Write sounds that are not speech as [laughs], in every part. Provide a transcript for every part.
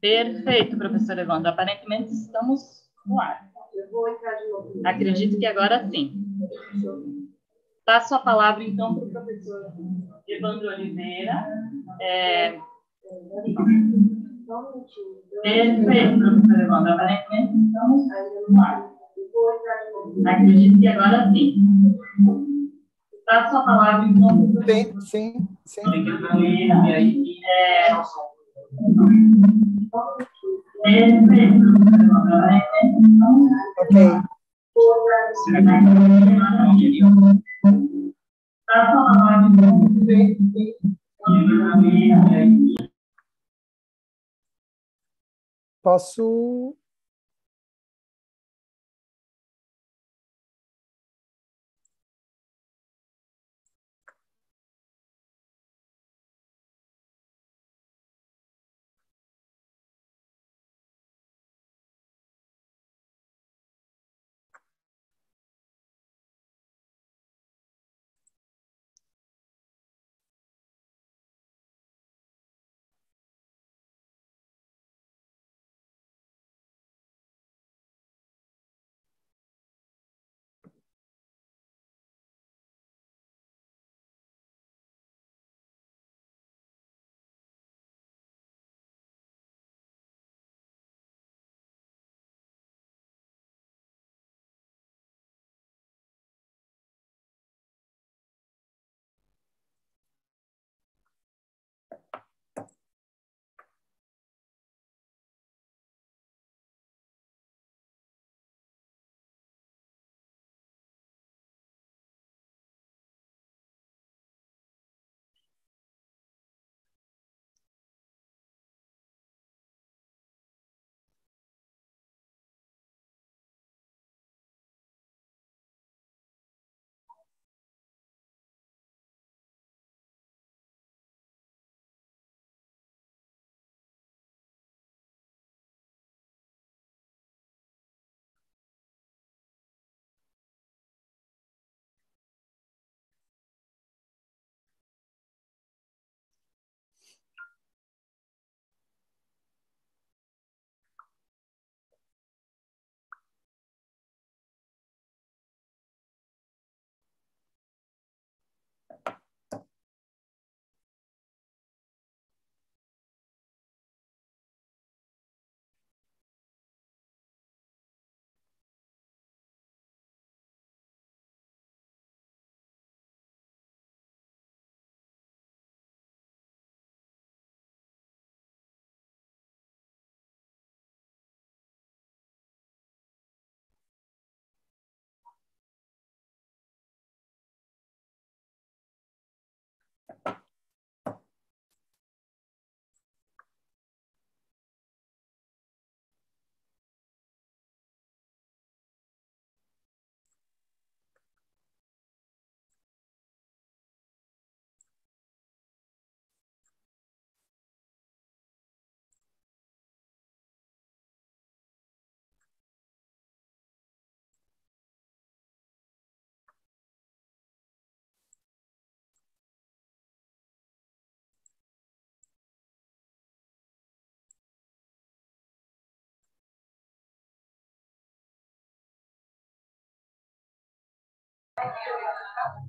Perfeito, professor Evandro. Aparentemente estamos no ar. Eu vou entrar de novo. Acredito que agora sim. Passo a palavra então para o professor Evandro Oliveira. É... Perfeito, professora Wanda. agora sim. Está a sua palavra enquanto. Sim, sim, sim. É... Ok. Está a sua palavra enquanto. Sim, sim passo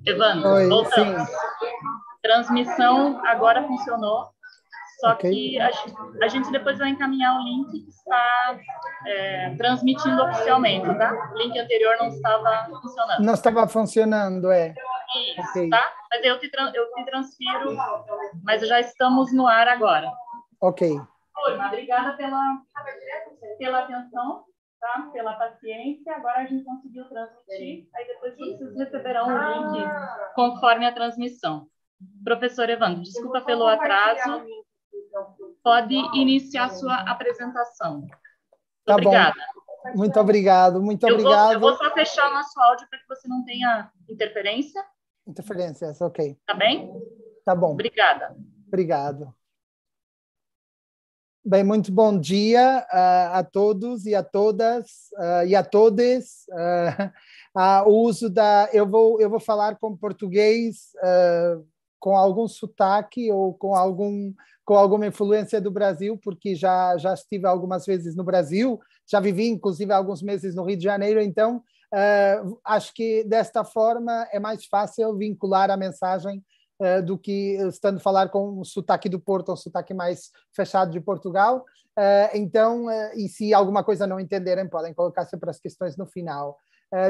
Evandro, Oi, voltamos. Sim. Transmissão agora funcionou, só okay. que a, a, gente depois vai encaminhar o link que está é, transmitindo oficialmente, tá? O link anterior não estava funcionando. Não estava funcionando, é. Isso, okay. tá? Mas eu te, eu te transfiro, mas já estamos no ar agora. Ok. Oi, obrigada pela, pela atenção tá? Pela paciência. Agora a gente conseguiu transmitir. Aí depois vocês receberão o link ah! conforme a transmissão. Professor Evandro, desculpa pelo atraso. Pode iniciar sua apresentação. tá obrigada. Bom. Muito obrigado, muito eu obrigado. eu vou só fechar o nosso áudio para que você não tenha interferência. Interferências, ok. Tá bem? Tá bom. Obrigada. Obrigado. Bem, muito bom dia uh, a todos e a todas uh, e a todes. Uh, [laughs] o uso da eu vou eu vou falar com português com algum sotaque ou com algum com alguma influência do Brasil, porque já já estive algumas vezes no Brasil, já vivi inclusive alguns meses no Rio de Janeiro, então acho que desta forma é mais fácil vincular a mensagem é, do que estando a falar com um sotaque do Porto, um sotaque mais fechado de Portugal. Uh, então, é, e se alguma coisa não entenderem, podem colocar sempre as questões no final.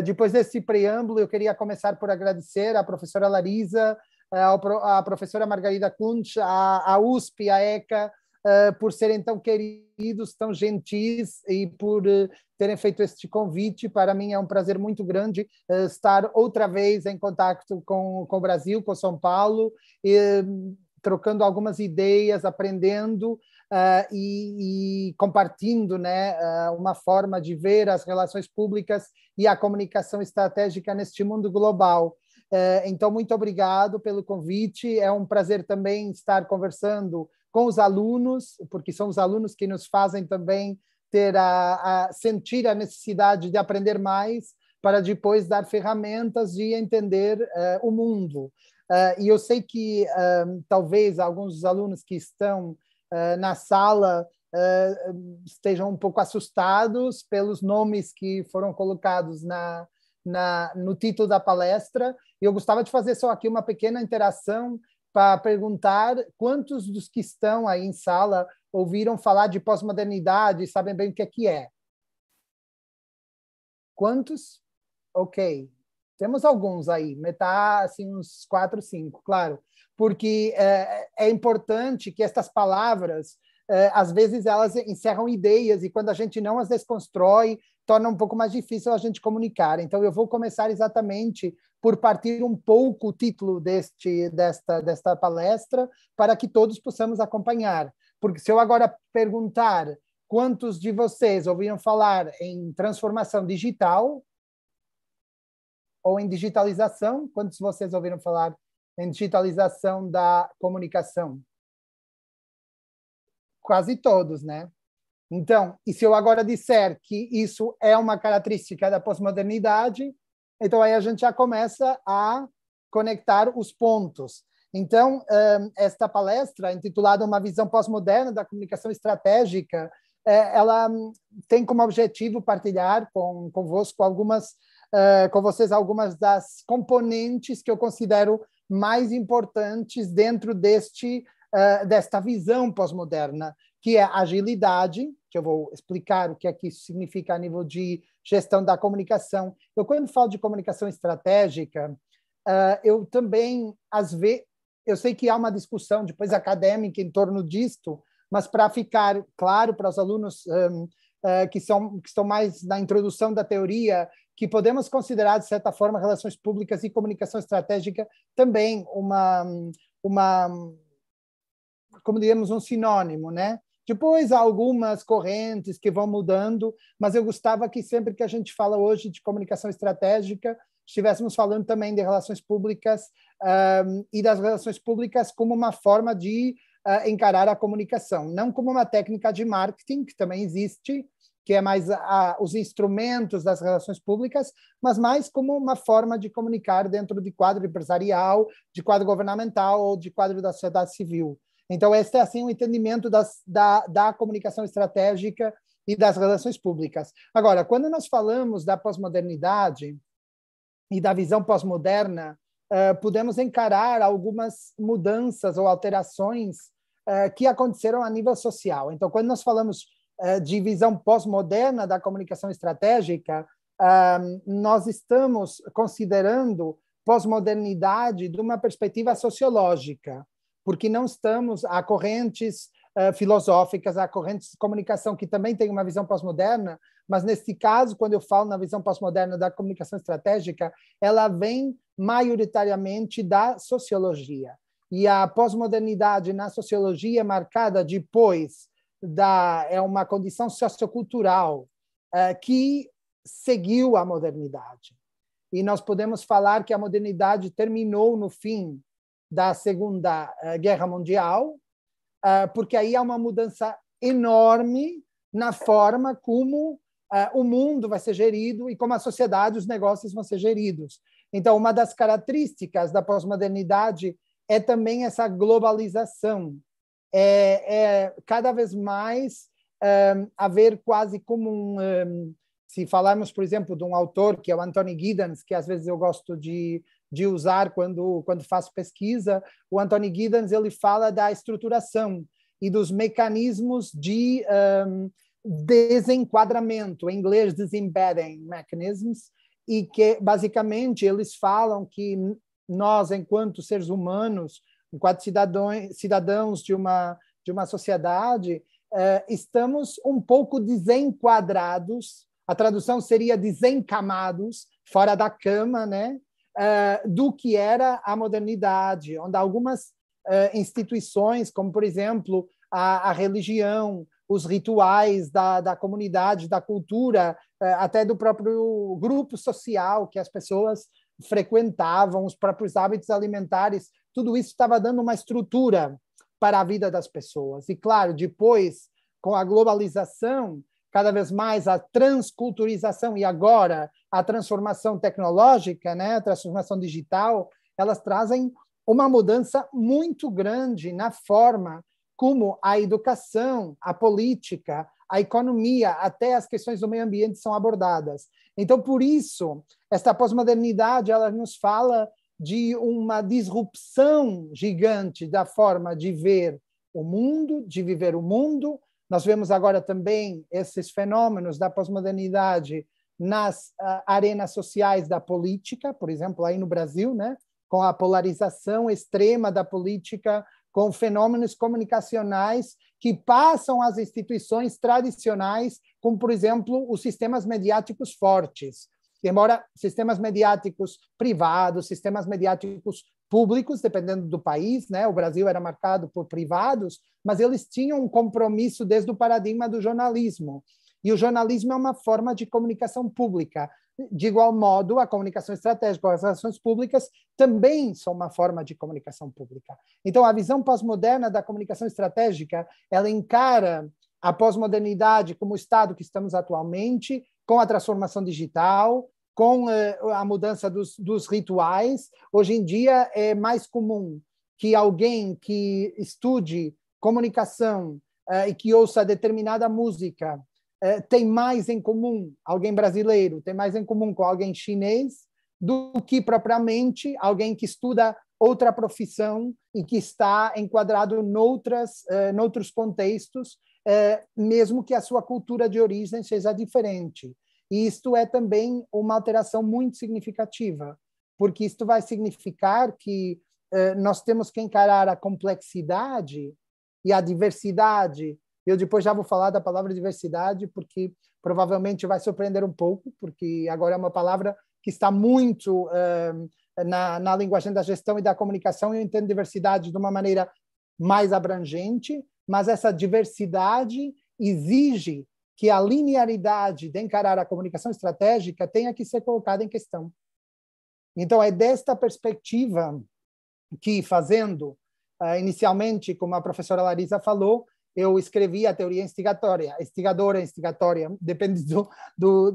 depois desse preâmbulo, eu queria começar por agradecer à professora Larisa, à professora Margarida Kunch, à, à USP, à ECA, uh, por serem tão queridos, tão gentis e por uh, terem feito este convite. Para mim é um prazer muito grande uh, estar outra vez em contato com, com o Brasil, com São Paulo, e, hum, trocando algumas ideias, aprendendo uh, e, e, compartilhando né, uh, uma forma de ver as relações públicas e a comunicação estratégica neste mundo global. então, muito obrigado pelo convite. É um prazer também estar conversando com os alunos, porque são os alunos que nos fazem também ter a, a sentir a necessidade de aprender mais para depois dar ferramentas de entender uh, o mundo. Uh, e eu sei que uh, talvez alguns dos alunos que estão na sala estejam um pouco assustados pelos nomes que foram colocados na, na, no título da palestra. Eu gostava de fazer só aqui uma pequena interação para perguntar quantos dos que estão aí em sala ouviram falar de pós-modernidade e sabem bem o que é que é. Quantos? Ok. Temos alguns aí, metade, assim, uns quatro, cinco, claro. Porque é, é importante que estas palavras, é, às vezes, elas encerram ideias e quando a gente não as desconstrói, torna um pouco mais difícil a gente comunicar. Então, eu vou começar exatamente por partir um pouco o título deste, desta, desta palestra, para que todos possamos acompanhar. Porque se eu agora perguntar quantos de vocês ouviram falar em transformação digital ou em digitalização, quantos de vocês ouviram falar em digitalização da comunicação? Quase todos, né? Então, e se eu agora disser que isso é uma característica da pós-modernidade, então aí a gente já começa a conectar os pontos. Então, esta palestra, intitulada Uma Visão Pós-Moderna da Comunicação Estratégica, é, ela tem como objetivo partilhar com, convosco algumas, com vocês algumas das componentes que eu considero mais importantes dentro deste, desta visão pós-moderna, que é agilidade, que eu vou explicar o que é que isso significa a nível de gestão da comunicação. Eu, quando falo de comunicação estratégica, uh, eu também, às vezes, eu sei que há uma discussão depois acadêmica em torno disto, mas para ficar claro para os alunos um, uh, ah, que, são, que estão mais na introdução da teoria, que podemos considerar, de certa forma, relações públicas e comunicação estratégica também uma, uma como diríamos, um sinônimo, né? Depois há algumas correntes que vão mudando, mas eu gostava que sempre que a gente fala hoje de comunicação estratégica, estivéssemos falando também de relações públicas um, e das relações públicas como uma forma de uh, encarar a comunicação, não como uma técnica de marketing, que também existe, que é mais a, os instrumentos das relações públicas, mas mais como uma forma de comunicar dentro de quadro empresarial, de quadro governamental ou de quadro da sociedade civil. Então, este é assim o um entendimento das, da, da comunicação estratégica e das relações públicas. Agora, quando nós falamos da pós-modernidade e da visão pós-moderna, uh, podemos encarar algumas mudanças ou alterações uh, que aconteceram a nível social. Então, quando nós falamos uh, de visão pós-moderna da comunicação estratégica, nós estamos considerando pós-modernidade de uma perspectiva sociológica porque não estamos a correntes uh, filosóficas, a correntes de comunicação que também tem uma visão pós-moderna, mas neste caso, quando eu falo na visão pós-moderna da comunicação estratégica, ela vem maioritariamente da sociologia. E a pós-modernidade na sociologia é marcada depois da é uma condição sociocultural uh, que seguiu a modernidade. E nós podemos falar que a modernidade terminou no fim da Segunda eh, Guerra Mundial, eh, porque aí há uma mudança enorme na forma como eh, o mundo vai ser gerido e como a sociedade, os negócios vão ser geridos. Então, uma das características da pós-modernidade é também essa globalização. É, é cada vez mais um, haver quase como um, se falarmos, por exemplo, de um autor que é o Anthony Giddens, que às vezes eu gosto de de usar quando, quando faço pesquisa. O Anthony Giddens ele fala da estruturação e dos mecanismos de um, desenquadramento, em inglês disembedding mechanisms, e que basicamente eles falam que nós, enquanto seres humanos, enquanto cidadãos, cidadãos de uma de uma sociedade, uh, estamos um pouco desenquadrados. A tradução seria desencamados, fora da cama, né? uh, do que era a modernidade, onde algumas uh, instituições, como por exemplo a, a religião, os rituais da, da comunidade, da cultura, eh, até do próprio grupo social que as pessoas frequentavam, os próprios hábitos alimentares, tudo isso estava dando uma estrutura para a vida das pessoas. E claro, depois, com a globalização, cada vez mais a transculturização e agora a transformação tecnológica, né, a transformação digital, elas trazem uma mudança muito grande na forma como a educação, a política, a economia, até as questões do meio ambiente são abordadas. Então, por isso, esta pós-modernidade ela nos fala de uma disrupção gigante da forma de ver o mundo, de viver o mundo. Nós vemos agora também esses fenômenos da pós-modernidade nas uh, arenas sociais da política, por exemplo, aí no Brasil, né? com a polarização extrema da política, com fenômenos comunicacionais que passam as instituições tradicionais, como, por exemplo, os sistemas mediáticos fortes. Embora sistemas mediáticos privados, sistemas mediáticos públicos, dependendo do país, né? O Brasil era marcado por privados, mas eles tinham um compromisso desde o paradigma do jornalismo. E o jornalismo é uma forma de comunicação pública. De igual modo, a comunicação estratégica, as relações públicas também são uma forma de comunicação pública. Então, a visão pós-moderna da comunicação estratégica, ela encara a pós-modernidade como o estado que estamos atualmente, com a transformação digital, com eh, a mudança dos, dos rituais. Hoje em dia é mais comum que alguém que estude comunicação eh, e que ouça determinada música é, tem mais em comum alguém brasileiro, tem mais em comum com alguém chinês do que propriamente alguém que estuda outra profissão e que está enquadrado noutras, uh, noutros contextos, uh, mesmo que a sua cultura de origem seja diferente. E isto é também uma alteração muito significativa, porque isto vai significar que uh, nós temos que encarar a complexidade e a diversidade eu depois já vou falar da palavra diversidade, porque provavelmente vai surpreender um pouco, porque agora é uma palavra que está muito uh, na, na linguagem da gestão e da comunicação. Eu entendo diversidade de uma maneira mais abrangente, mas essa diversidade exige que a linearidade de encarar a comunicação estratégica tenha que ser colocada em questão. Então, é desta perspectiva que, fazendo uh, inicialmente, como a professora Larissa falou, eu escrevi a teoria instigatória, instigadora, instigatória, [laughs] depende do, do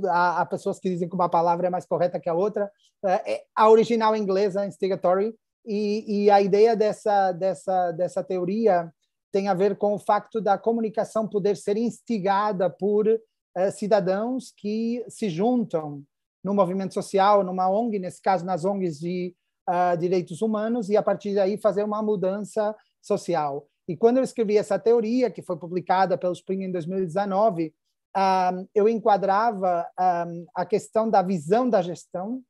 pessoas que dizem que uma palavra é mais correta que a outra. É, é, a original inglesa, instigatory, e, e, a ideia dessa dessa dessa teoria tem a ver com o facto da comunicação poder ser instigada por é, cidadãos que se juntam no movimento social, numa ONG, nesse caso nas ONGs de uh, direitos humanos, e a partir daí fazer uma mudança social. E quando eu escrevi essa teoria, que foi publicada pelo Spring em 2019, ah, eu enquadrava ah, a questão da visão da gestão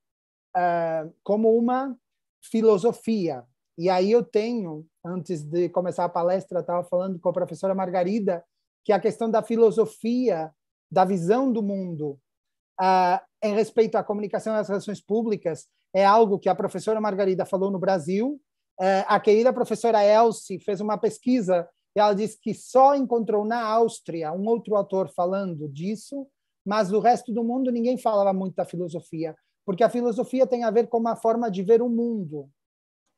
uh, como uma filosofia. E aí eu tenho, antes de começar a palestra, estava falando com a professora Margarida, que a questão da filosofia, da visão do mundo, uh, em respeito à comunicação e às relações públicas, é algo que a professora Margarida falou no Brasil, é, a querida professora Elsie fez uma pesquisa e ela disse que só encontrou na Áustria um outro autor falando disso, mas no resto do mundo ninguém falava muito da filosofia, porque a filosofia tem a ver com uma forma de ver o mundo.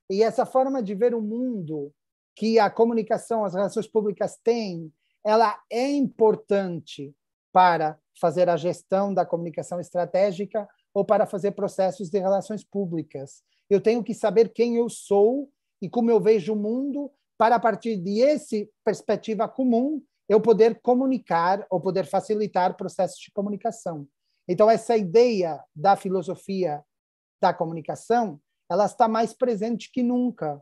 E essa forma de ver o mundo que a comunicação, as relações públicas têm, ela é importante para fazer a gestão da comunicação estratégica ou para fazer processos de relações públicas. Eu tenho que saber quem eu sou e como eu vejo o mundo para a partir de esse perspectiva comum eu poder comunicar ou poder facilitar processos de comunicação. Então essa ideia da filosofia da comunicação, ela está mais presente que nunca,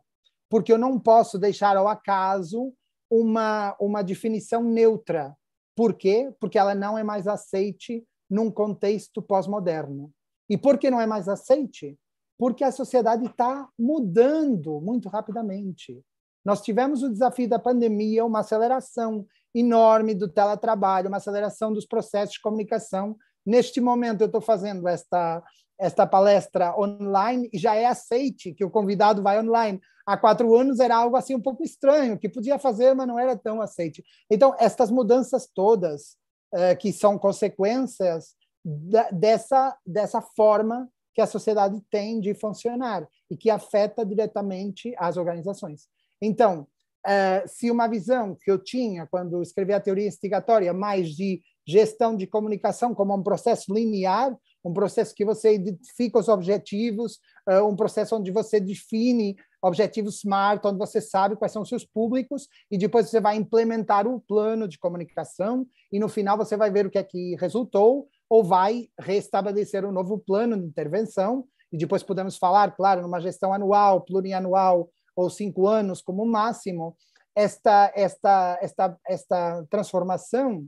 porque eu não posso deixar ao acaso uma uma definição neutra. Por quê? Porque ela não é mais aceite num contexto pós-moderno. E por que não é mais aceite? porque a sociedade está mudando muito rapidamente. Nós tivemos o desafio da pandemia, uma aceleração enorme do teletrabalho, uma aceleração dos processos de comunicação. Neste momento, eu estou fazendo esta, esta palestra online e já é aceite que o convidado vai online. Há quatro anos era algo assim um pouco estranho, que podia fazer, mas não era tão aceite. Então, estas mudanças todas, eh, que são consequências da, dessa, dessa forma que a sociedade tem de funcionar e que afeta diretamente as organizações. Então, uh, se uma visão que eu tinha quando escrevi a teoria instigatória mais de gestão de comunicação como um processo linear, um processo que você identifica os objetivos, uh, um processo onde você define objetivos smart, onde você sabe quais são os seus públicos e depois você vai implementar o um plano de comunicação e no final você vai ver o que é que resultou ou vai restabelecer um novo plano de intervenção, e depois podemos falar, claro, numa gestão anual, plurianual ou cinco anos como máximo, esta, esta, esta, esta transformação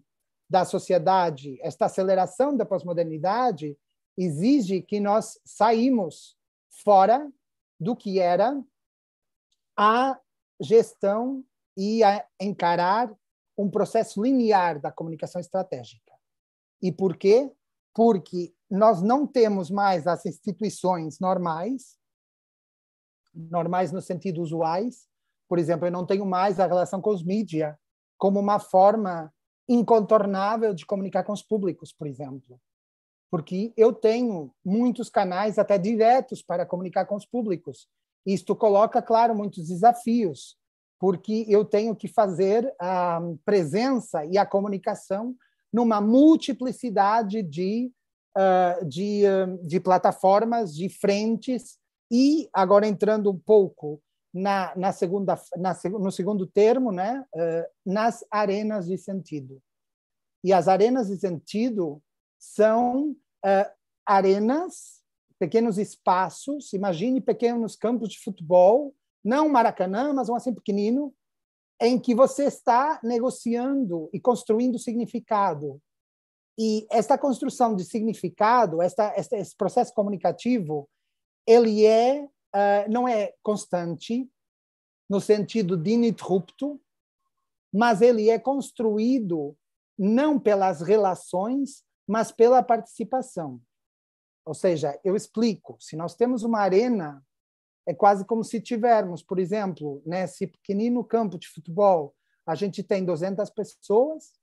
da sociedade, esta aceleração da pós-modernidade exige que nós saímos fora do que era a gestão e a encarar um processo linear da comunicação estratégica. E por quê? porque nós não temos mais as instituições normais, normais no sentido usuais. Por exemplo, eu não tenho mais a relação com os mídias como uma forma incontornável de comunicar com os públicos, por exemplo. Porque eu tenho muitos canais até diretos para comunicar com os públicos. Isto coloca, claro, muitos desafios, porque eu tenho que fazer a presença e a comunicação numa multiplicidade de, uh, de, uh, de plataformas, de frentes, e agora entrando um pouco na, na segunda, na, no segundo termo, né, uh, nas arenas de sentido. E as arenas de sentido são arenas, pequenos espaços, imagine pequenos campos de futebol, não Maracanã, mas um assim pequenino, em que você está negociando e construindo significado. E esta construção de significado, esta, esta esse processo comunicativo, ele é uh, não é constante no sentido de ininterrupto, mas ele é construído não pelas relações, mas pela participação. Ou seja, eu explico, se nós temos uma arena é quase como se tivermos, por exemplo, nesse né, pequenino campo de futebol, a gente tem 200 pessoas,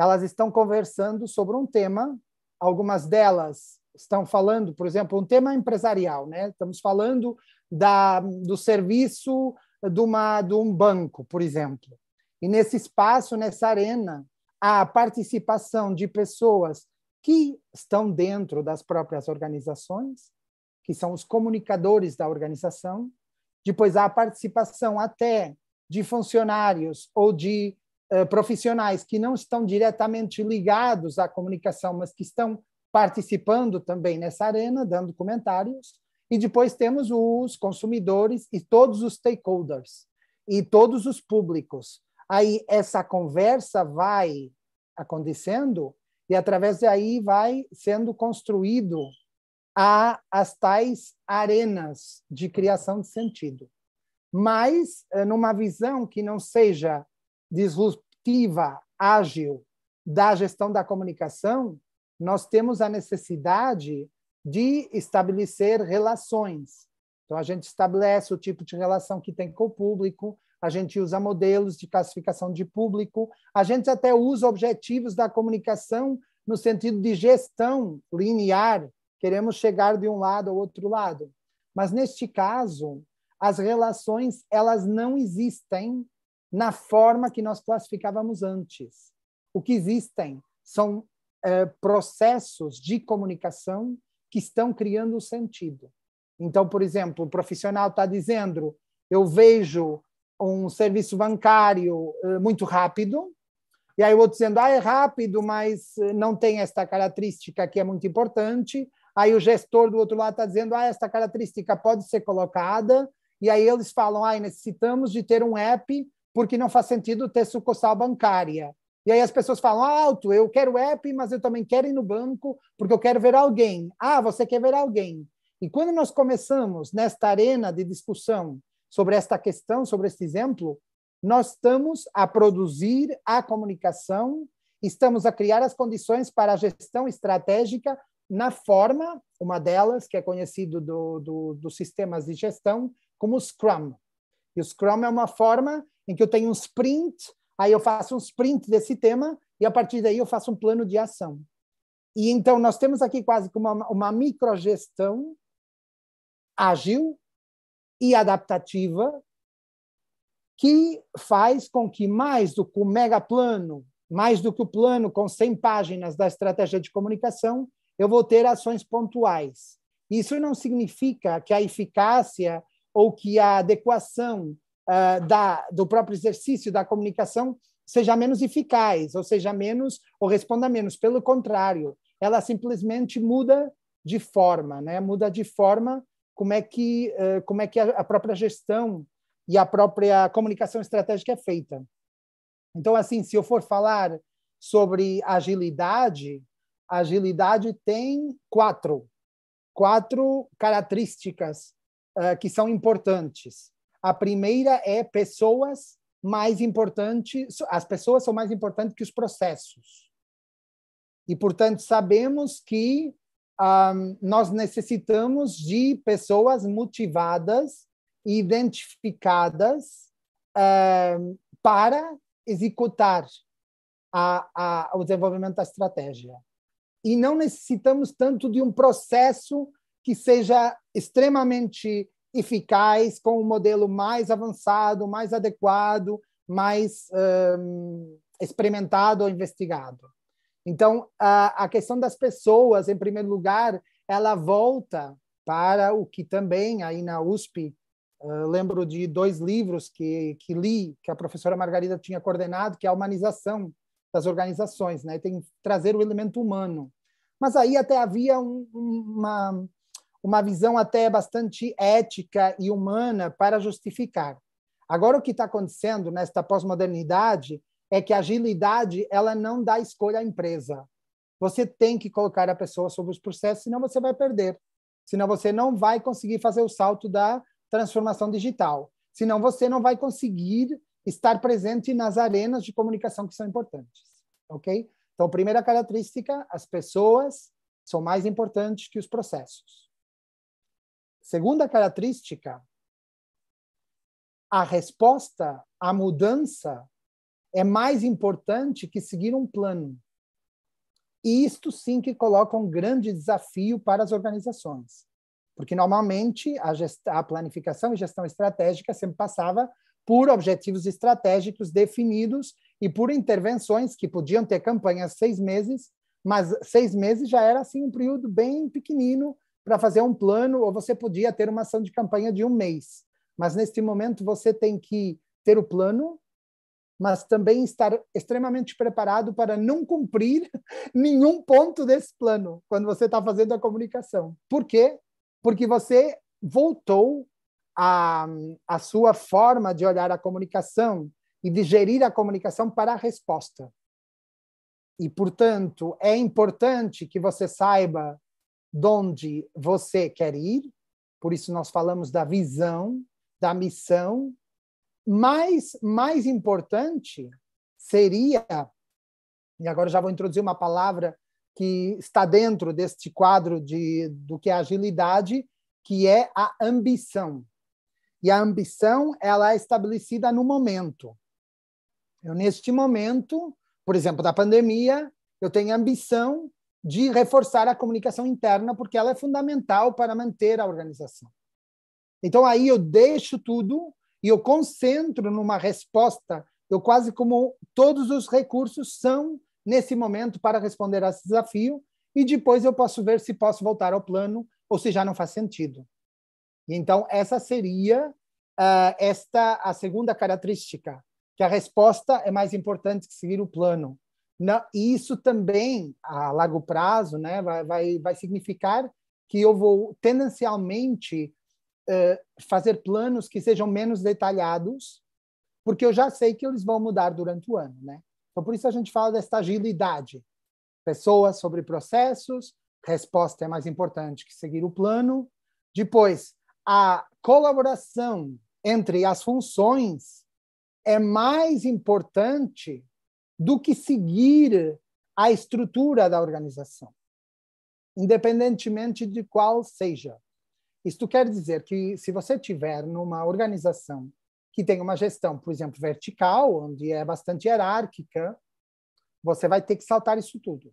elas estão conversando sobre um tema, algumas delas estão falando, por exemplo, um tema empresarial, né? Estamos falando da, do serviço de, uma, de um banco, por exemplo. E nesse espaço, nessa arena, há a participação de pessoas que estão dentro das próprias organizações, que são os comunicadores da organização. Depois há a participação até de funcionários ou de uh, profissionais que não estão diretamente ligados à comunicação, mas que estão participando também nessa arena, dando comentários. E depois temos os consumidores e todos os stakeholders e todos os públicos. Aí essa conversa vai acontecendo e através daí vai sendo construído a as tais arenas de criação de sentido, mas eh, numa visão que não seja disruptiva, ágil da gestão da comunicação, nós temos a necessidade de estabelecer relações. Então a gente estabelece o tipo de relação que tem com o público, a gente usa modelos de classificação de público, a gente até usa objetivos da comunicação no sentido de gestão linear Queremos chegar de um lado ao outro lado. Mas neste caso, as relações elas não existem na forma que nós classificávamos antes. O que existem são é, processos de comunicação que estão criando sentido. Então, por exemplo, o profissional está dizendo: eu vejo um serviço bancário eh, muito rápido, e aí o outro dizendo: ah, é rápido, mas eh, não tem esta característica que é muito importante. Aí o gestor do outro lado está dizendo: ah, esta característica pode ser colocada. E aí eles falam: ah, necessitamos de ter um app, porque não faz sentido ter sucursal bancária. E aí as pessoas falam: ah, alto, eu quero app, mas eu também quero ir no banco, porque eu quero ver alguém. Ah, você quer ver alguém. E quando nós começamos nesta arena de discussão sobre esta questão, sobre este exemplo, nós estamos a produzir a comunicação, estamos a criar as condições para a gestão estratégica na forma, uma delas, que é conhecido do, do, dos sistemas de gestão, como Scrum. E o Scrum é uma forma em que eu tenho um sprint, aí eu faço um sprint desse tema e a partir daí eu faço um plano de ação. E então nós temos aqui quase que uma, uma microgestão ágil e adaptativa que faz com que mais do que o mega plano, mais do que o plano com 100 páginas da estratégia de comunicação, eu vou ter ações pontuais. Isso não significa que a eficácia ou que a adequação uh, da, do próprio exercício da comunicação seja menos eficaz, ou seja menos, ou responda menos. Pelo contrário, ela simplesmente muda de forma, né? Muda de forma como é que uh, como é que a, a própria gestão e a própria comunicação estratégica é feita. Então, assim, se eu for falar sobre agilidade, a agilidade tem quatro, quatro características uh, que são importantes. A primeira é pessoas mais importantes, as pessoas são mais importantes que os processos. E, portanto, sabemos que um, nós necessitamos de pessoas motivadas e identificadas um, para executar a, a, o desenvolvimento da estratégia e não necessitamos tanto de um processo que seja extremamente eficaz, com um modelo mais avançado, mais adequado, mais um, experimentado ou investigado. Então, a, a questão das pessoas, em primeiro lugar, ela volta para o que também aí na USP uh, lembro de dois livros que, que li que a professora Margarida tinha coordenado que é a humanização das organizações né tem trazer o elemento humano mas aí até havia um, uma, uma visão até bastante ética e humana para justificar. Agora, o que está acontecendo nesta pós-modernidade é que a agilidade ela não dá escolha à empresa. Você tem que colocar a pessoa sobre os processos, senão você vai perder. Senão você não vai conseguir fazer o salto da transformação digital. Senão você não vai conseguir estar presente nas arenas de comunicação que são importantes, ok? Então, primeira característica, as pessoas são mais importantes que os processos. Segunda característica, a resposta à mudança é mais importante que seguir um plano. E isto sim que coloca um grande desafio para as organizações, porque normalmente a, a planificação e gestão estratégica sempre passava por objetivos estratégicos definidos e por intervenções que podiam ter campanhas seis meses, mas seis meses já era assim um período bem pequenino para fazer um plano, ou você podia ter uma ação de campanha de um mês. Mas neste momento você tem que ter o plano, mas também estar extremamente preparado para não cumprir [laughs] nenhum ponto desse plano quando você está fazendo a comunicação. Por quê? Porque você voltou a, a sua forma de olhar a comunicação, e de gerir a comunicação para a resposta. E, portanto, é importante que você saiba de onde você quer ir, por isso nós falamos da visão, da missão, mas mais importante seria, e agora já vou introduzir uma palavra que está dentro deste quadro de, do que é agilidade, que é a ambição. E a ambição ela é estabelecida no momento. Eu, neste momento, por exemplo, da pandemia, eu tenho a ambição de reforçar a comunicação interna, porque ela é fundamental para manter a organização. Então, aí eu deixo tudo e eu concentro numa resposta. Eu quase como todos os recursos são nesse momento para responder a esse desafio, e depois eu posso ver se posso voltar ao plano ou se já não faz sentido. Então, essa seria uh, esta a segunda característica que a resposta é mais importante que seguir o plano. Não, e isso também, a largo prazo, né, vai, vai, vai significar que eu vou tendencialmente eh, fazer planos que sejam menos detalhados, porque eu já sei que eles vão mudar durante o ano. Né? Então, por isso a gente fala desta agilidade. Pessoas sobre processos, resposta é mais importante que seguir o plano. Depois, a colaboração entre as funções é mais importante do que seguir a estrutura da organização, independentemente de qual seja. Isto quer dizer que se você tiver numa organização que tem uma gestão, por exemplo, vertical, onde é bastante hierárquica, você vai ter que saltar isso tudo.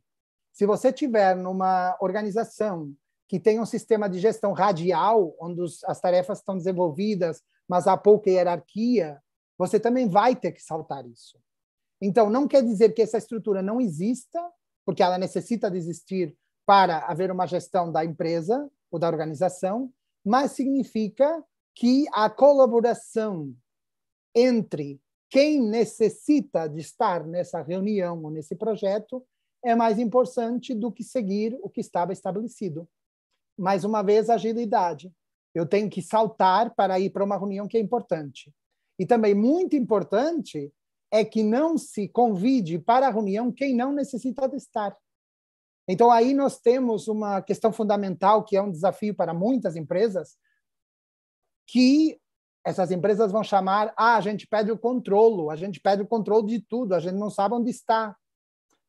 Se você tiver numa organização que tem um sistema de gestão radial, onde os, as tarefas estão desenvolvidas, mas há pouca hierarquia, você também vai ter que saltar isso. Então, não quer dizer que essa estrutura não exista, porque ela necessita de existir para haver uma gestão da empresa ou da organização, mas significa que a colaboração entre quem necessita de estar nessa reunião ou nesse projeto é mais importante do que seguir o que estava estabelecido. Mais uma vez, agilidade. Eu tenho que saltar para ir para uma reunião que é importante. E também muito importante é que não se convide para a reunião quem não necessita de estar. Então aí nós temos uma questão fundamental que é um desafio para muitas empresas, que essas empresas vão chamar, ah, a gente pede o controlo, a gente pede o controle de tudo, a gente não sabe onde está.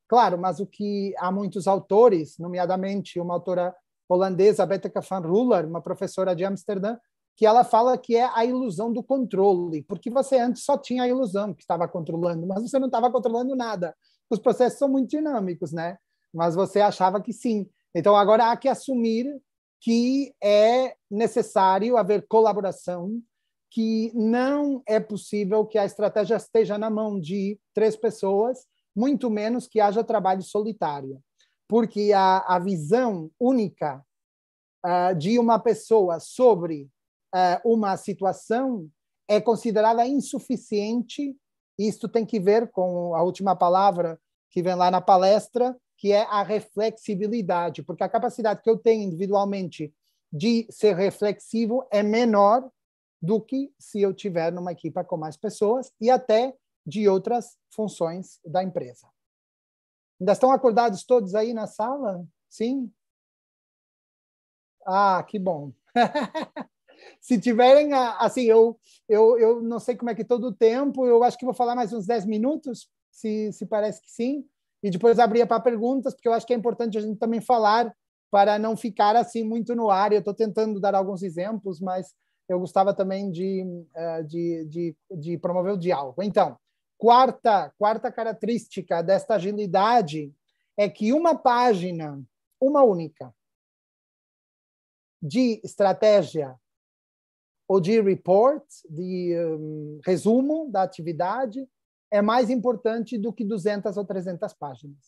Claro, mas o que há muitos autores, nomeadamente uma autora holandesa, Beteka van Ruler, uma professora de Amsterdã, que ela fala que é a ilusão do controle, porque você antes só tinha a ilusão que estava controlando, mas você não estava controlando nada. Os processos são muito dinâmicos, né? Mas você achava que sim. Então agora há que assumir que é necessário haver colaboração, que não é possível que a estratégia esteja na mão de três pessoas, muito menos que haja trabalho solitário, porque a, a visão única uh, de uma pessoa sobre ah, uma situação é considerada insuficiente. Isto tem que ver com a última palavra que vem lá na palestra, que é a reflexibilidade, porque a capacidade que eu tenho individualmente de ser reflexivo é menor do que se eu tiver numa equipa com mais pessoas e até de outras funções da empresa. Ainda estão acordados todos aí na sala? Sim? Ah, que bom. [laughs] se tiverem, assim, eu, eu, eu não sei como é que todo o tempo, eu acho que vou falar mais uns 10 minutos, se, se parece que sim, e depois abrir para perguntas, porque eu acho que é importante a gente também falar para não ficar assim muito no ar. Eu estou tentando dar alguns exemplos, mas eu gostava também de, eh, de, de, de promover o diálogo. Então, quarta, quarta característica desta agilidade é que uma página, uma única, de estratégia de Report, de um, resumo da atividade, é mais importante do que 200 ou 300 páginas.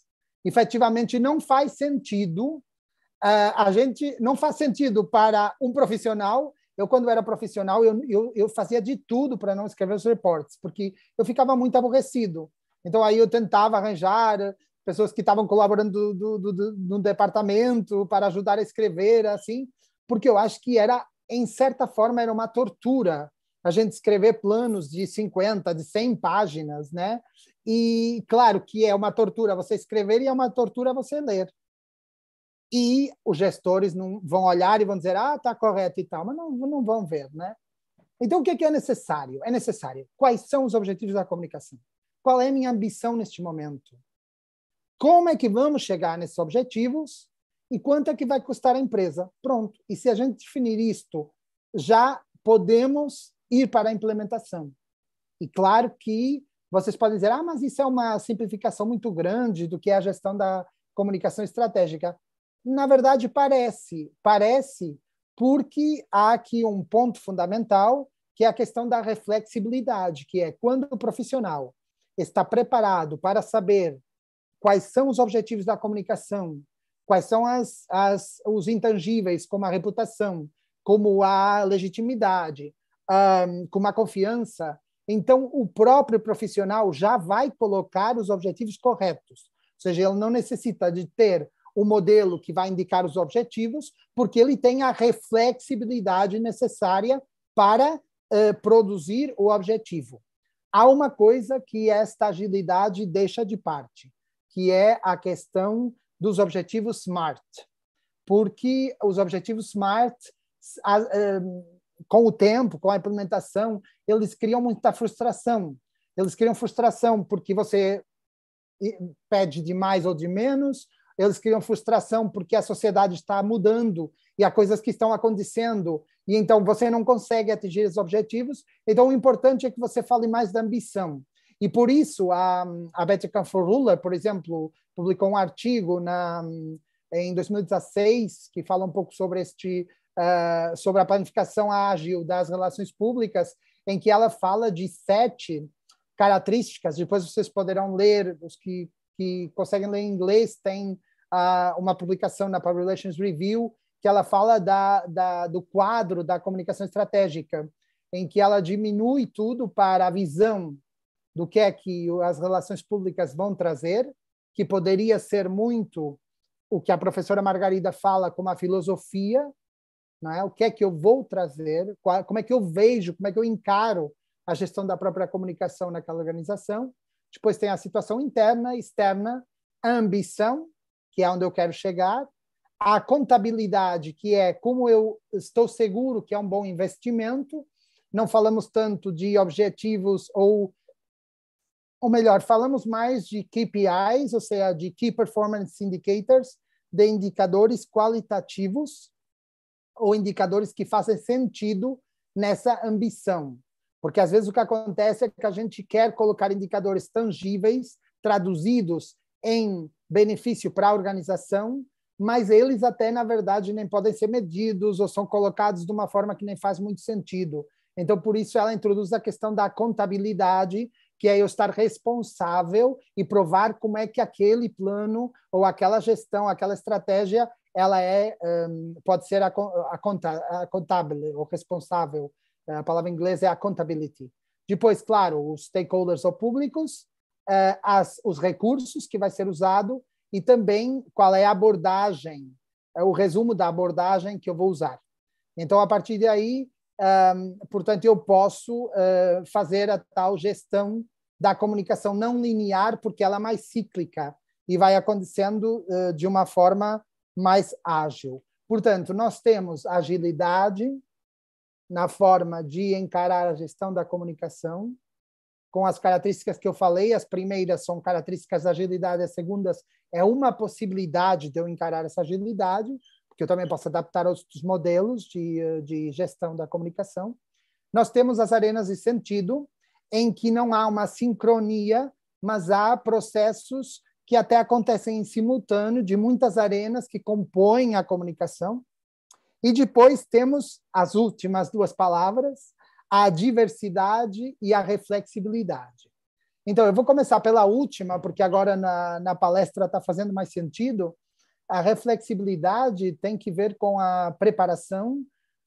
Efetivamente, não faz sentido, uh, a gente, não faz sentido para um profissional. Eu, quando era profissional, eu, eu, eu fazia de tudo para não escrever os reportes, porque eu ficava muito aborrecido. Então, aí eu tentava arranjar pessoas que estavam colaborando do, do, do, do, departamento para ajudar a escrever, assim, porque eu acho que era em certa forma, era uma tortura a gente escrever planos de 50, de 100 páginas, né? E claro que é uma tortura você escrever e é uma tortura você ler. E os gestores não vão olhar e vão dizer, ah, tá correto e tal, mas não, não vão ver, né? Então, o que é, que é necessário? É necessário. Quais são os objetivos da comunicação? Qual é a minha ambição neste momento? Como é que vamos chegar nesses objetivos? e quanto é que vai custar a empresa. Pronto. E se a gente definir isto, já podemos ir para a implementação. E claro que vocês podem dizer, ah, mas isso é uma simplificação muito grande do que é a gestão da comunicação estratégica. Na verdade, parece. Parece porque há aqui um ponto fundamental, que é a questão da reflexibilidade, que é quando o profissional está preparado para saber quais são os objetivos da comunicação quais são as, as, os intangíveis, como a reputação, como a legitimidade, um, como a confiança. Então, o próprio profissional já vai colocar os objetivos corretos. Ou seja, ele não necessita de ter o modelo que vai indicar os objetivos, porque ele tem a reflexibilidade necessária para eh, produzir o objetivo. Há uma coisa que esta agilidade deixa de parte, que é a questão dos objetivos SMART, porque os objetivos SMART, com o tempo, com a implementação, eles criam muita frustração. Eles criam frustração porque você pede de mais ou de menos, eles criam frustração porque a sociedade está mudando e há coisas que estão acontecendo, e então você não consegue atingir os objetivos. Então, o importante é que você fale mais da ambição. E por isso a, a Betty Canforula, por exemplo, publicou um artigo na, em 2016 que fala um pouco sobre este uh, sobre a planificação ágil das relações públicas, em que ela fala de sete características. Depois vocês poderão ler, os que, que conseguem ler em inglês, tem uh, uma publicação na Public Relations Review que ela fala da, da, do quadro da comunicação estratégica, em que ela diminui tudo para a visão, do que é que as relações públicas vão trazer, que poderia ser muito o que a professora Margarida fala como a filosofia, não é? O que é que eu vou trazer? Qual, como é que eu vejo? Como é que eu encaro a gestão da própria comunicação naquela organização? Depois tem a situação interna, externa, a ambição, que é onde eu quero chegar, a contabilidade, que é como eu estou seguro que é um bom investimento. Não falamos tanto de objetivos ou ou melhor, falamos mais de KPIs, ou seja, de Key Performance Indicators, de indicadores qualitativos ou indicadores que fazem sentido nessa ambição. Porque às vezes o que acontece é que a gente quer colocar indicadores tangíveis, traduzidos em benefício para a organização, mas eles até, na verdade, nem podem ser medidos ou são colocados de uma forma que nem faz muito sentido. Então, por isso, ela introduz a questão da contabilidade, que é eu estar responsável e provar como é que aquele plano ou aquela gestão, aquela estratégia, ela é hum, pode ser a, a, a contábil ou responsável. É, a palavra inglesa é accountability. Depois, claro, os stakeholders ou públicos, é, as, os recursos que vai ser usado e também qual é a abordagem, é o resumo da abordagem que eu vou usar. Então, a partir daí, um, portanto, eu posso uh, fazer a tal gestão da comunicação não linear, porque ela é mais cíclica e vai acontecendo uh, de uma forma mais ágil. Portanto, nós temos agilidade na forma de encarar a gestão da comunicação, com as características que eu falei. As primeiras são características da agilidade, as segundas é uma possibilidade de eu encarar essa agilidade que eu também posso adaptar aos modelos de, eh, de gestão da comunicação. Nós temos as arenas de sentido, em que não há uma sincronia, mas há processos que até acontecem em simultâneo de muitas arenas que compõem a comunicação. E depois temos as últimas duas palavras, a diversidade e a reflexibilidade. Então, eu vou começar pela última, porque agora na, na palestra está fazendo mais sentido, a reflexibilidade tem que ver com a preparação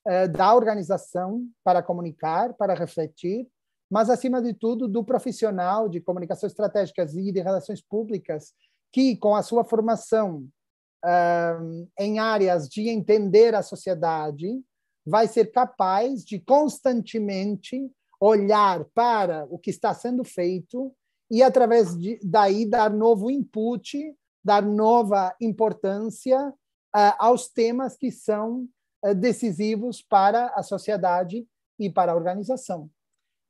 eh, da organização para comunicar, para refletir, mas, acima de tudo, do profissional de comunicações estratégicas e de relações públicas, que, com a sua formação eh, em áreas de entender a sociedade, vai ser capaz de constantemente olhar para o que está sendo feito e, através de, daí, dar novo input dar nova importância ah, aos temas que são ah, decisivos para a sociedade e para a organização.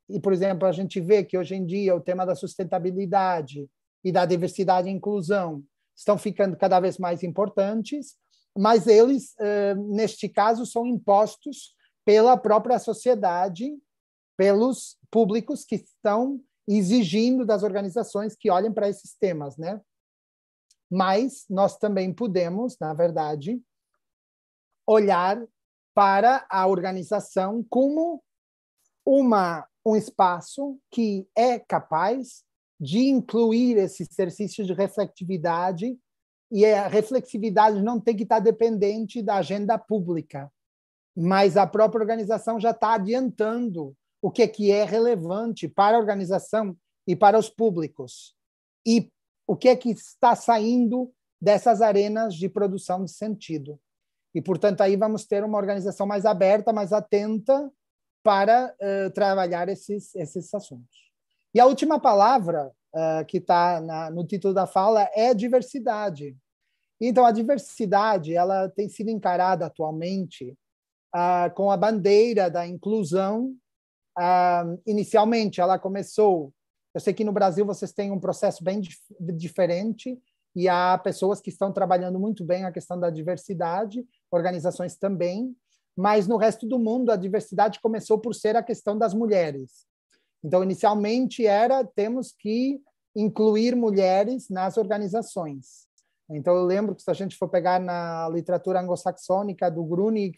E, por exemplo, a gente vê que hoje em dia o tema da sustentabilidade e da diversidade e inclusão estão ficando cada vez mais importantes, mas eles, ah, neste caso, são impostos pela própria sociedade, pelos públicos que estão exigindo das organizações que olhem para esses temas, né? mas nós também podemos, na verdade, olhar para a organização como uma um espaço que é capaz de incluir esses exercícios de reflexividade e é a reflexividade não tem que estar dependente da agenda pública, mas a própria organização já está adiantando o que é que é relevante para a organização e para os públicos. E o que é que está saindo dessas arenas de produção de sentido. E, portanto, aí vamos ter uma organização mais aberta, mais atenta para uh, trabalhar esses, esses assuntos. E a última palavra uh, que está no título da fala é diversidade. Então, a diversidade ela tem sido encarada atualmente uh, com a bandeira da inclusão. Ah, inicialmente, ela começou eu sei que no Brasil vocês têm um processo bem dif diferente e há pessoas que estão trabalhando muito bem a questão da diversidade, organizações também, mas no resto do mundo a diversidade começou por ser a questão das mulheres. Então, inicialmente era temos que incluir mulheres nas organizações. Então, eu lembro que se a gente for pegar na literatura anglo-saxônica do Grunig,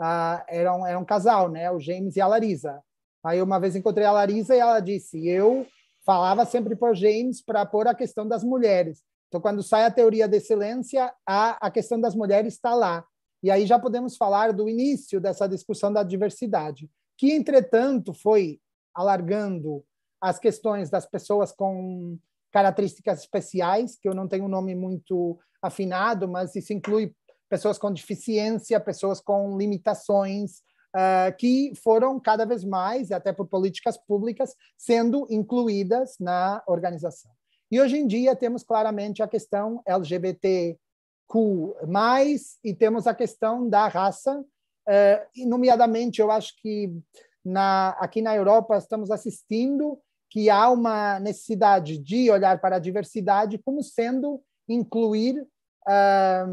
ah, era, um, era um casal, né? o James e a Larisa. Aí uma vez encontrei a Larisa e ela disse: Eu falava sempre por James para pôr a questão das mulheres. Então, quando sai a teoria da excelência, a, a questão das mulheres está lá. E aí já podemos falar do início dessa discussão da diversidade, que, entretanto, foi alargando as questões das pessoas com características especiais, que eu não tenho um nome muito afinado, mas isso inclui pessoas com deficiência, pessoas com limitações, uh, que foram cada vez mais, até por políticas públicas, sendo incluídas na organização. E hoje em dia temos claramente a questão LGBTQ+, e temos a questão da raça, uh, e nomeadamente eu acho que na, aqui na Europa estamos assistindo que há uma necessidade de olhar para a diversidade como sendo incluir ah,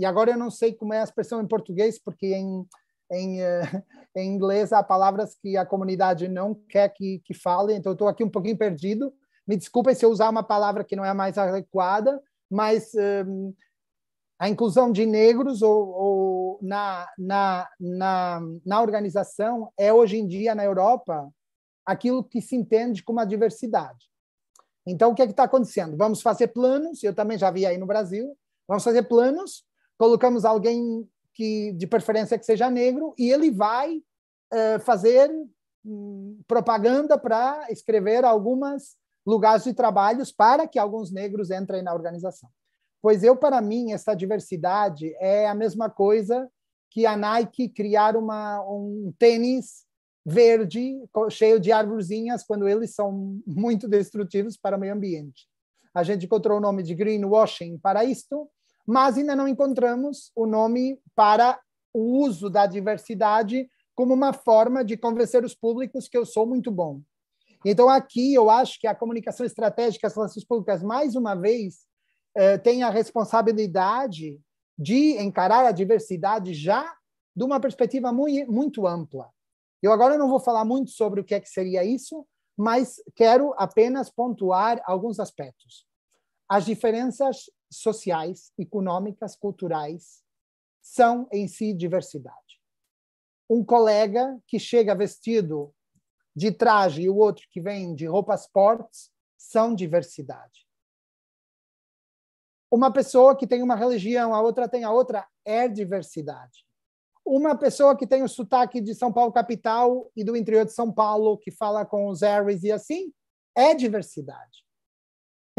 e agora eu não sei como é a expressão em português, porque em, em, uh, [laughs] em inglês há palavras que a comunidade não quer que, que fale, então estou aqui um pouquinho perdido. Me desculpem se eu usar uma palavra que não é a mais adequada, mas um, ehm, a inclusão de negros ou, ou na, na, na, na organização é hoje em dia na Europa aquilo que se entende como a diversidade. Então, o que é está acontecendo? Vamos fazer planos, eu também já vi aí no Brasil, vamos fazer planos colocamos alguém que de preferência que seja negro e ele vai uh, fazer um, propaganda para escrever algumas lugares de trabalhos para que alguns negros entrem na organização. Pois eu, para mim, essa diversidade é a mesma coisa que a Nike criar uma, um tênis verde cheio de arvorezinhas quando eles são muito destrutivos para o meio ambiente. A gente encontrou o nome de greenwashing para isto, mas ainda não encontramos o nome para o uso da diversidade como uma forma de convencer os públicos que eu sou muito bom. Então, aqui eu acho que a comunicação estratégica, as relações públicas, mais uma vez, eh, tem a responsabilidade de encarar a diversidade já de uma perspectiva muito, muito ampla. Eu agora não vou falar muito sobre o que, é que seria isso, mas quero apenas pontuar alguns aspectos. As diferenças sociais, econômicas, culturais são em si diversidade. Um colega que chega vestido de traje e o outro que vem de roupas esportes são diversidade. Uma pessoa que tem uma religião, a outra tem a outra, é diversidade. Uma pessoa que tem o sotaque de São Paulo capital e do interior de São Paulo, que fala com os Aries e assim, é diversidade.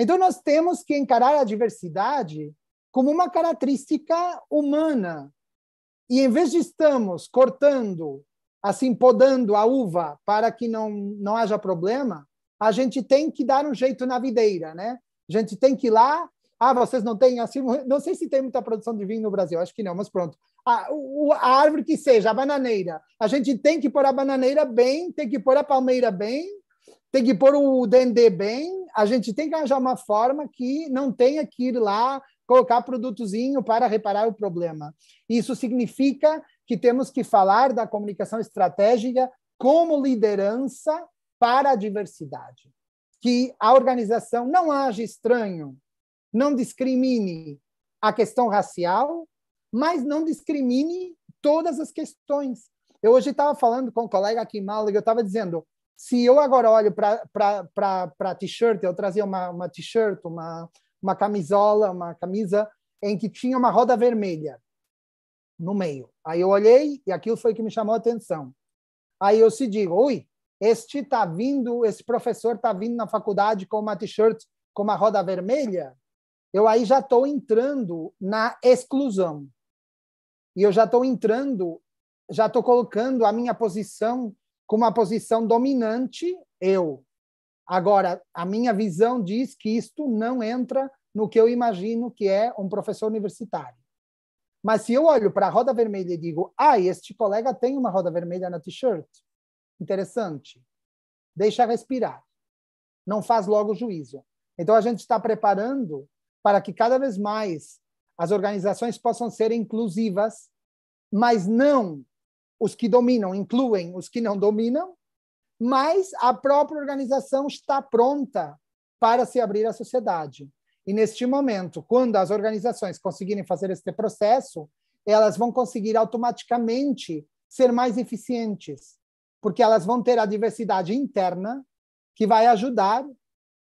Então, nós temos que encarar a diversidade como uma característica humana. E em vez de estamos cortando, assim, podando a uva para que não, não haja problema, a gente tem que dar um jeito na videira, né? A gente tem que ir lá. Ah, vocês não têm assim. [laughs] Não sei se tem muita produção de vinho no Brasil, acho que não, mas pronto. A, a árvore que seja, a bananeira. A gente tem que pôr a bananeira bem, tem que pôr a palmeira bem, tem que pôr o Dendê bem, a gente tem que arranjar uma forma que não tenha que ir lá colocar produtozinho para reparar o problema. Isso significa que temos que falar da comunicação estratégica como liderança para a diversidade. Que a organização não age estranho, não discrimine a questão racial, mas não discrimine todas as questões. Eu hoje estava falando com um colega aqui em Málaga, eu estava dizendo, se eu agora olho para t-shirt, eu trazia uma, uma t-shirt, uma, uma camisola, uma camisa em que tinha uma roda vermelha no meio. Aí eu olhei e aquilo foi que me chamou a atenção. Aí eu se digo, ui, este tá vindo, esse professor tá vindo na faculdade com uma t-shirt com uma roda vermelha, eu aí já estou entrando na exclusão. E eu já estou entrando, já estou colocando a minha posição com uma posição dominante, eu. Agora, a minha visão diz que isto não entra no que eu imagino que é um professor universitário. Mas se eu olho para a roda vermelha e digo, ah, este colega tem uma roda vermelha na t-shirt, interessante, deixa respirar, não faz logo juízo. Então a gente está preparando para que cada vez mais as organizações possam ser inclusivas, mas não os que dominam incluem os que não dominam, mas a própria organização está pronta para se abrir à sociedade. E neste momento, quando as organizações conseguirem fazer este processo, elas vão conseguir automaticamente ser mais eficientes, porque elas vão ter a diversidade interna que vai ajudar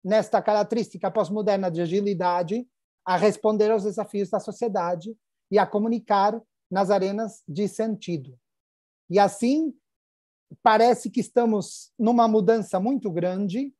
nesta característica pós-moderna de agilidade a responder aos desafios da sociedade e a comunicar nas arenas de sentido. E assim, parece que estamos numa mudança muito grande.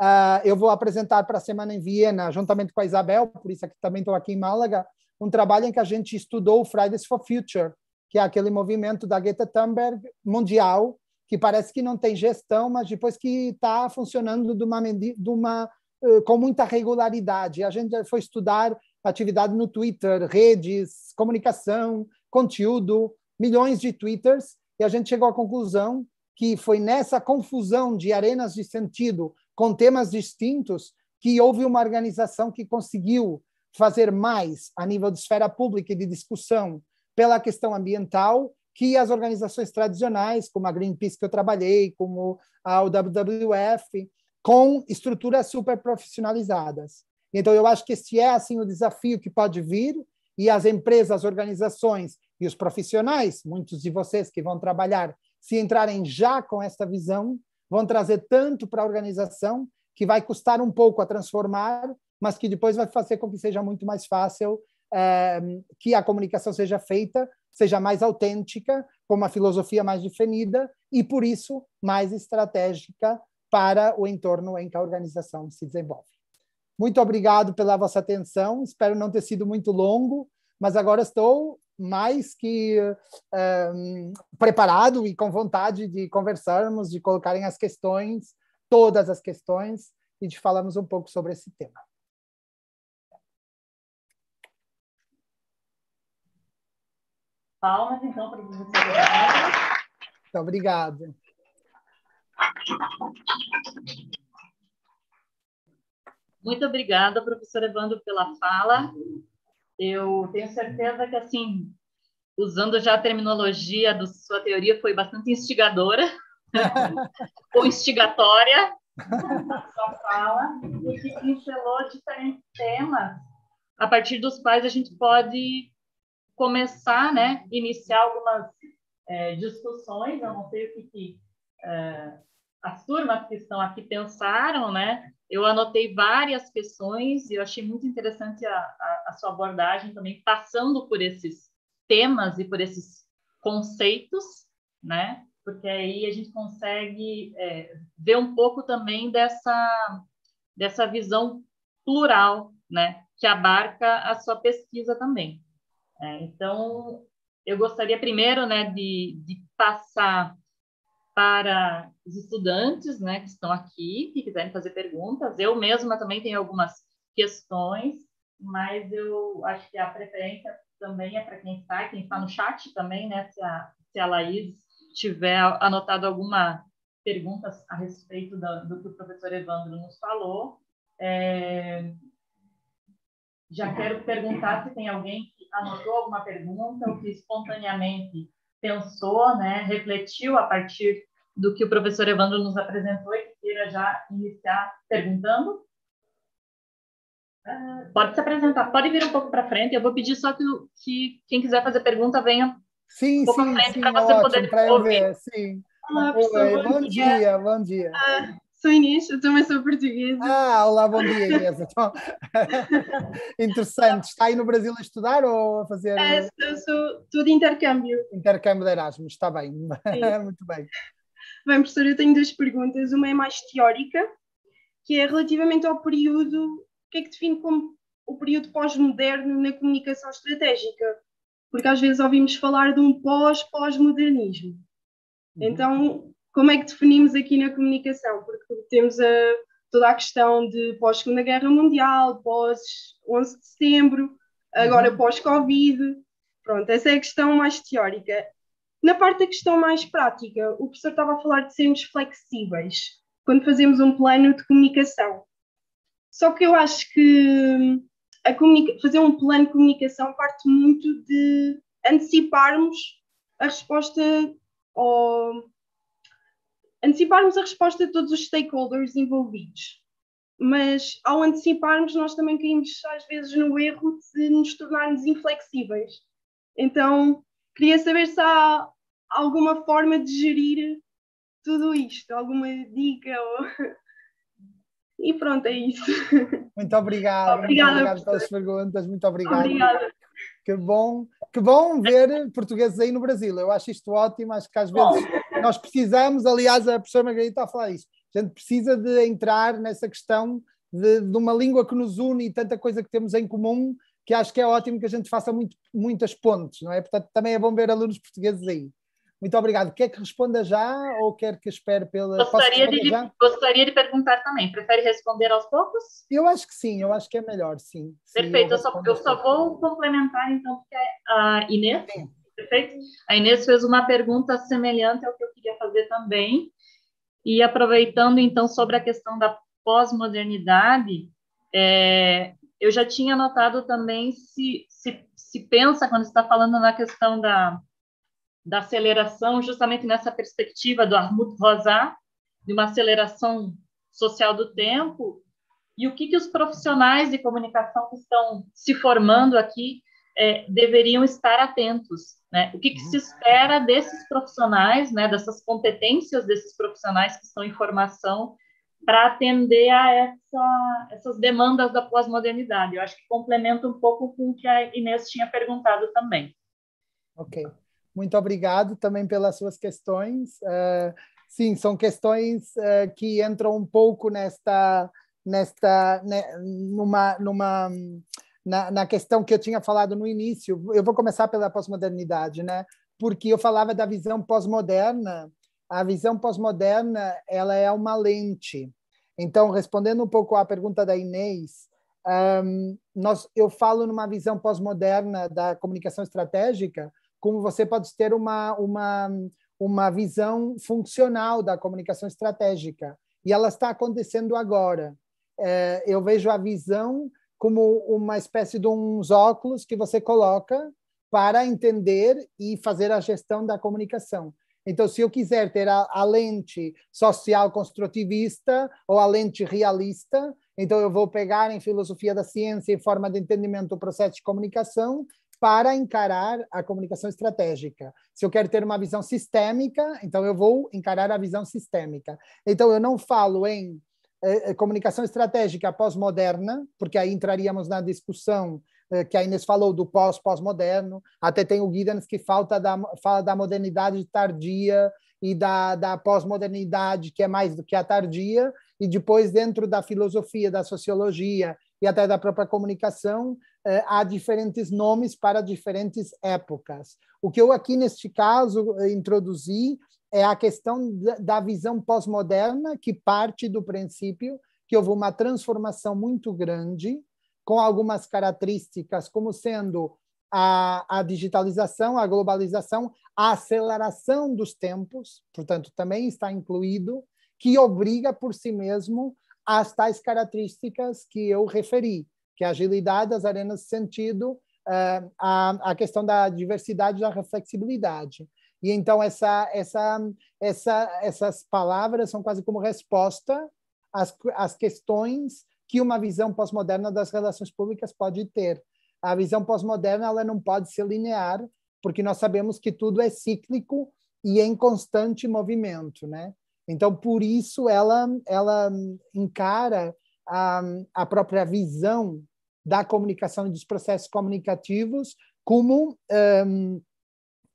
Uh, eu vou apresentar para a semana em Viena, juntamente com a Isabel, por isso que também estou aqui em Málaga, um trabalho em que a gente estudou o Fridays for Future, que é aquele movimento da Greta Thunberg mundial, que parece que não tem gestão, mas depois que está funcionando de uma, de uma, eh, com muita regularidade. A gente foi estudar atividade no Twitter, redes, comunicação, conteúdo, milhões de twitters, e a gente chegou à conclusão que foi nessa confusão de arenas de sentido com temas distintos que houve uma organização que conseguiu fazer mais a nível de esfera pública e de discussão pela questão ambiental que as organizações tradicionais, como a Greenpeace que eu trabalhei, como a WWF, com estruturas super profissionalizadas. Então eu acho que esse é assim o desafio que pode vir e as empresas, as organizações e os profissionais, muitos de vocês que vão trabalhar, se entrarem já com esta visão, vão trazer tanto para a organização que vai custar um pouco a transformar, mas que depois vai fazer com que seja muito mais fácil eh, que a comunicação seja feita, seja mais autêntica, com uma filosofia mais definida e, por isso, mais estratégica para o entorno em que a organização se desenvolve. Muito obrigado pela vossa atenção. Espero não ter sido muito longo, mas agora estou mais que um, preparado e com vontade de conversarmos, de colocarem as questões, todas as questões, e de falarmos um pouco sobre esse tema. Palmas, então, para o professor. Muito obrigada. Muito obrigada, professor Evandro, pela fala. Eu tenho certeza que, assim, usando já a terminologia da sua teoria, foi bastante instigadora [laughs] ou instigatória a fala e que pincelou diferentes temas a partir dos quais a gente pode começar, né, iniciar algumas é, discussões. Eu não sei o que, que é, as turmas que estão aqui pensaram, né, eu anotei várias questões e eu achei muito interessante a, a, a sua abordagem também, passando por esses temas e por esses conceitos, né? Porque aí a gente consegue é, ver um pouco também dessa, dessa visão plural, né? Que abarca a sua pesquisa também. É, então, eu gostaria primeiro, né, de, de passar para os estudantes né, que estão aqui, que quiserem fazer perguntas. Eu mesma também tenho algumas questões, mas eu acho que a preferência também é para quem está, quem está no chat também, né? Se a, se a Laís tiver anotado alguma pergunta a respeito do, do que o professor Evandro nos falou. É... Já quero perguntar se tem alguém que anotou alguma pergunta ou que espontaneamente pensou, né, refletiu a partir do que o professor Evandro nos apresentou e queira já iniciar perguntando? Ah, pode se apresentar, pode vir um pouco para frente. Eu vou pedir só que, que, quem quiser fazer pergunta venha sim, um pouco sim, frente para você ótimo, poder pra ouvir. Ver, sim. Olá, professor. Bom, bom dia. dia, bom dia. Ah, sou Inês, eu também sou portuguesa. Ah, olá, bom dia, Inês. Então, [laughs] interessante. Está aí no Brasil a estudar ou a fazer? É, eu sou tudo intercâmbio. Intercâmbio de Erasmus, está bem. [laughs] Muito bem. Bem, professora, eu tenho duas perguntas. Uma é mais teórica, que é relativamente ao período, o que é que define como o período pós-moderno na comunicação estratégica? Porque às vezes ouvimos falar de um pós-pós-modernismo. Uhum. Então, como é que definimos aqui na comunicação? Porque temos a, toda a questão de pós-Segunda Guerra Mundial, pós-11 de setembro, agora uhum. pós-Covid. Pronto, essa é a questão mais teórica. Na parte da questão mais prática, o professor estava a falar de sermos flexíveis quando fazemos um plano de comunicação. Só que eu acho que hum, fazer um plano de comunicação parte muito de anteciparmos a resposta ou anteciparmos a resposta de todos os stakeholders envolvidos. Mas ao anteciparmos, nós também caímos às vezes no erro de nos tornarmos inflexíveis. Então, Queria saber se há alguma forma de gerir tudo isto, alguma dica ou... E pronto, é isso. Muito obrigado. Obrigada, muito obrigado pelas perguntas, muito obrigado. Obrigada. Que bom, que bom ver portugueses aí no Brasil. Eu acho isto ótimo, acho que às vezes nós precisamos, aliás, a professora Margarida está a falar isso. A gente precisa de entrar nessa questão de, de, uma língua que nos une e tanta coisa que temos em comum que acho que é ótimo que a gente faça muito, muitas pontes, não é? Portanto, também é bom ver alunos portugueses aí. Muito obrigado. Quer que responda já ou quer que espere pela. Gostaria, de, já? gostaria de perguntar também. Prefere responder aos poucos? Eu acho que sim, eu acho que é melhor, sim. Perfeito, sim, eu, eu, só, eu só assim. vou complementar então, porque é a Inês. Sim. Perfeito? A Inês fez uma pergunta semelhante ao que eu queria fazer também. E aproveitando então sobre a questão da pós-modernidade, é, eu já tinha notado também se, se, se pensa, quando está falando na questão da, da aceleração, justamente nessa perspectiva do Armut Rosá, de uma aceleração social do tempo, e o que, que os profissionais de comunicação que estão se formando aqui é, deveriam estar atentos. Né? O que, que, se uhum. espera desses profissionais, né, dessas competências desses profissionais que estão em formação para atender a essa, essas demandas da pós-modernidade. Eu acho que complementa um pouco com o que a Inês tinha perguntado também. Ok. Muito obrigado também pelas suas questões. Uh, sim, são questões uh, que entram um pouco nesta, nesta, né, numa, numa na, na questão que eu tinha falado no início. Eu vou começar pela pós-modernidade, né? Porque eu falava da visão pós-moderna a visão pós-moderna ela é uma lente. Então, respondendo um pouco à pergunta da Inês, um, nós, eu falo numa visão pós-moderna da comunicação estratégica, como você pode ter uma, uma, uma visão funcional da comunicação estratégica. E ela está acontecendo agora. É, eu vejo a visão como uma espécie de uns óculos que você coloca para entender e fazer a gestão da comunicação. Então, se eu quiser ter a, a lente social construtivista ou a lente realista, então eu vou pegar em filosofia da ciência e forma de entendimento do processo de comunicação para encarar a comunicação estratégica. Se eu quero ter uma visão sistêmica, então eu vou encarar a visão sistêmica. Então eu não falo em eh, eh comunicação estratégica pós-moderna, porque aí entraríamos na discussão eh, que a Inês falou, do pós-pós-moderno, até tem o Giddens que falta da, fala da modernidade tardia e da, da pós-modernidade, que é mais do que a tardia, e depois dentro da filosofia, da sociologia e até da própria comunicação, eh, há diferentes nomes para diferentes épocas. O que eu aqui, neste caso, eh, introduzi é a questão da visão pós-moderna, que parte do princípio que houve uma transformação muito grande com algumas características, como sendo a, a, digitalização, a globalização, a aceleração dos tempos, portanto, também está incluído, que obriga por si mesmo as tais características que eu referi, que é a agilidade, as arenas de sentido, eh, a, a questão da diversidade, da flexibilidade. E então essa, essa, essa, essas palavras são quase como resposta às, às questões que uma visão pós-moderna das relações públicas pode ter. A visão pós-moderna ela não pode ser linear, porque nós sabemos que tudo é cíclico e em constante movimento, né? Então, por isso ela ela encara a, a própria visão da comunicação e dos processos comunicativos como um,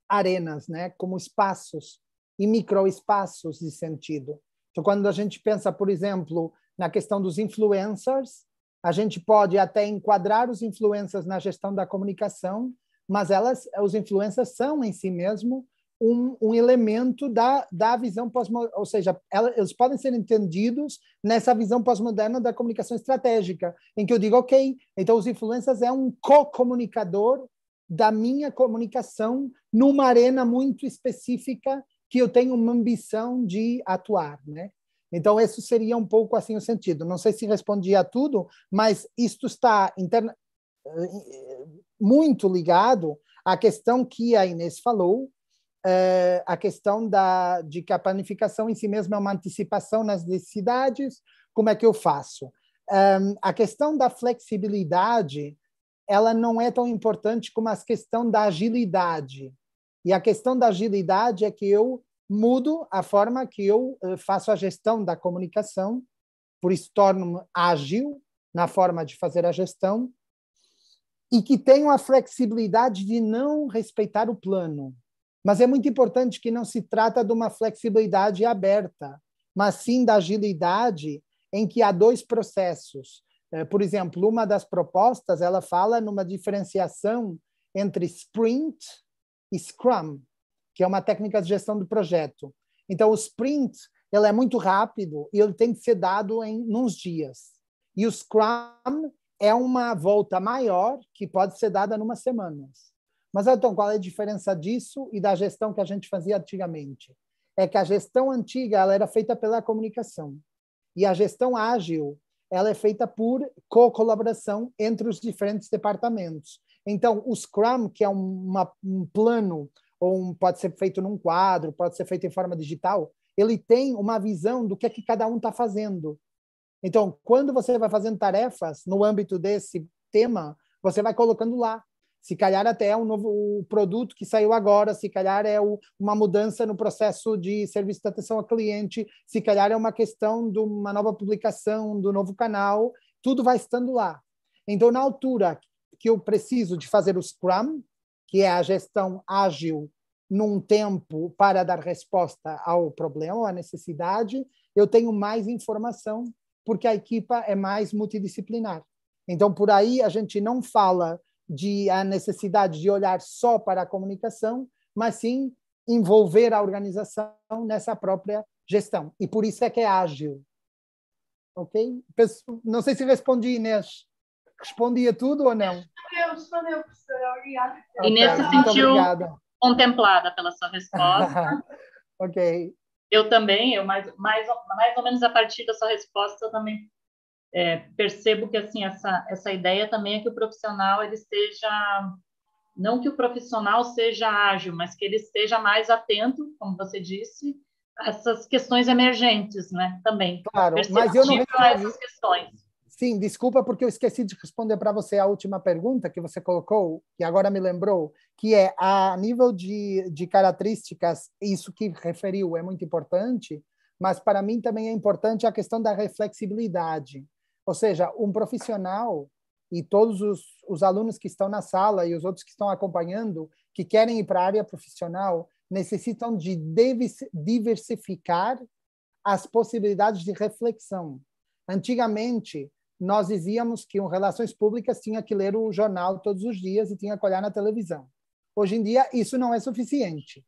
arenas, né? Como espaços e microespaços de sentido. Então, quando a gente pensa, por exemplo, na questão dos influencers. A gente pode até enquadrar os influencers na gestão da comunicação, mas elas, os influencers são em si mesmo um, um elemento da, da visão pós-moderna, ou seja, ela, eles podem ser entendidos nessa visão pós-moderna da comunicação estratégica, em que eu digo, ok, então os influencers é um co-comunicador da minha comunicação numa arena muito específica que eu tenho uma ambição de atuar, né? Então, esse seria um pouco assim o sentido. Não sei se respondi a tudo, mas isto está interna... Eh, muito ligado à questão que a Inês falou, Uh, eh, a questão da, de que a planificação em si mesma é uma antecipação nas necessidades, como é que eu faço? Um, a questão da flexibilidade, ela não é tão importante como a questão da agilidade. E a questão da agilidade é que eu mudo a forma que eu eh, faço a gestão da comunicação, por isso torno-me ágil na forma de fazer a gestão e que tenho a flexibilidade de não respeitar o plano. Mas é muito importante que não se trata de uma flexibilidade aberta, mas sim da agilidade em que há dois processos. Eh, por exemplo, uma das propostas, ela fala numa diferenciação entre sprint e scrum, que é uma técnica de gestão do projeto. Então, o sprint ele é muito rápido e ele tem que ser dado em uns dias. E o Scrum é uma volta maior que pode ser dada em umas semanas. Mas então, qual é a diferença disso e da gestão que a gente fazia antigamente? É que a gestão antiga ela era feita pela comunicação e a gestão ágil ela é feita por co-colaboração entre os diferentes departamentos. Então, o Scrum, que é uma, um plano ou um, pode ser feito num quadro, pode ser feito em forma digital, ele tem uma visão do que é que cada um está fazendo. Então, quando você vai fazendo tarefas no âmbito desse tema, você vai colocando lá. Se calhar até é um novo produto que saiu agora, se calhar é uma mudança no processo de serviço de atenção ao cliente, se calhar é uma questão de uma nova publicação, do novo canal, tudo vai estando lá. Então, na altura que eu preciso de fazer o Scrum, que é a gestão ágil num tempo para dar resposta ao problema, à necessidade, eu tenho mais informação, porque a equipa é mais multidisciplinar. Então, por aí, a gente não fala de a necessidade de olhar só para a comunicação, mas sim envolver a organização nessa própria gestão. E por isso é que é ágil. Ok? Não sei se respondi, Inês. Respondi a tudo ou não? Respondeu, respondeu, professora. Obrigada. Okay. Inês se sentiu. Muito obrigada contemplada pela sua resposta. [laughs] ok. Eu também, eu mais, mais, mais ou menos a partir da sua resposta, eu também é, percebo que assim essa, essa ideia também é que o profissional ele esteja não que o profissional seja ágil, mas que ele esteja mais atento, como você disse, a essas questões emergentes, né? Também. Claro, mas eu não retraí essas questões. Sim, desculpa porque eu esqueci de responder para você a última pergunta que você colocou, que agora me lembrou, que é a nível de, de características, isso que referiu é muito importante, mas para mim também é importante a questão da reflexibilidade. Ou seja, um profissional e todos os, os alunos que estão na sala e os outros que estão acompanhando, que querem ir para a área profissional, necessitam de diversificar as possibilidades de reflexão. Antigamente, nós dizíamos que um relações públicas tinha que ler o jornal todos os dias e tinha que olhar na televisão. Hoje em dia isso não é suficiente.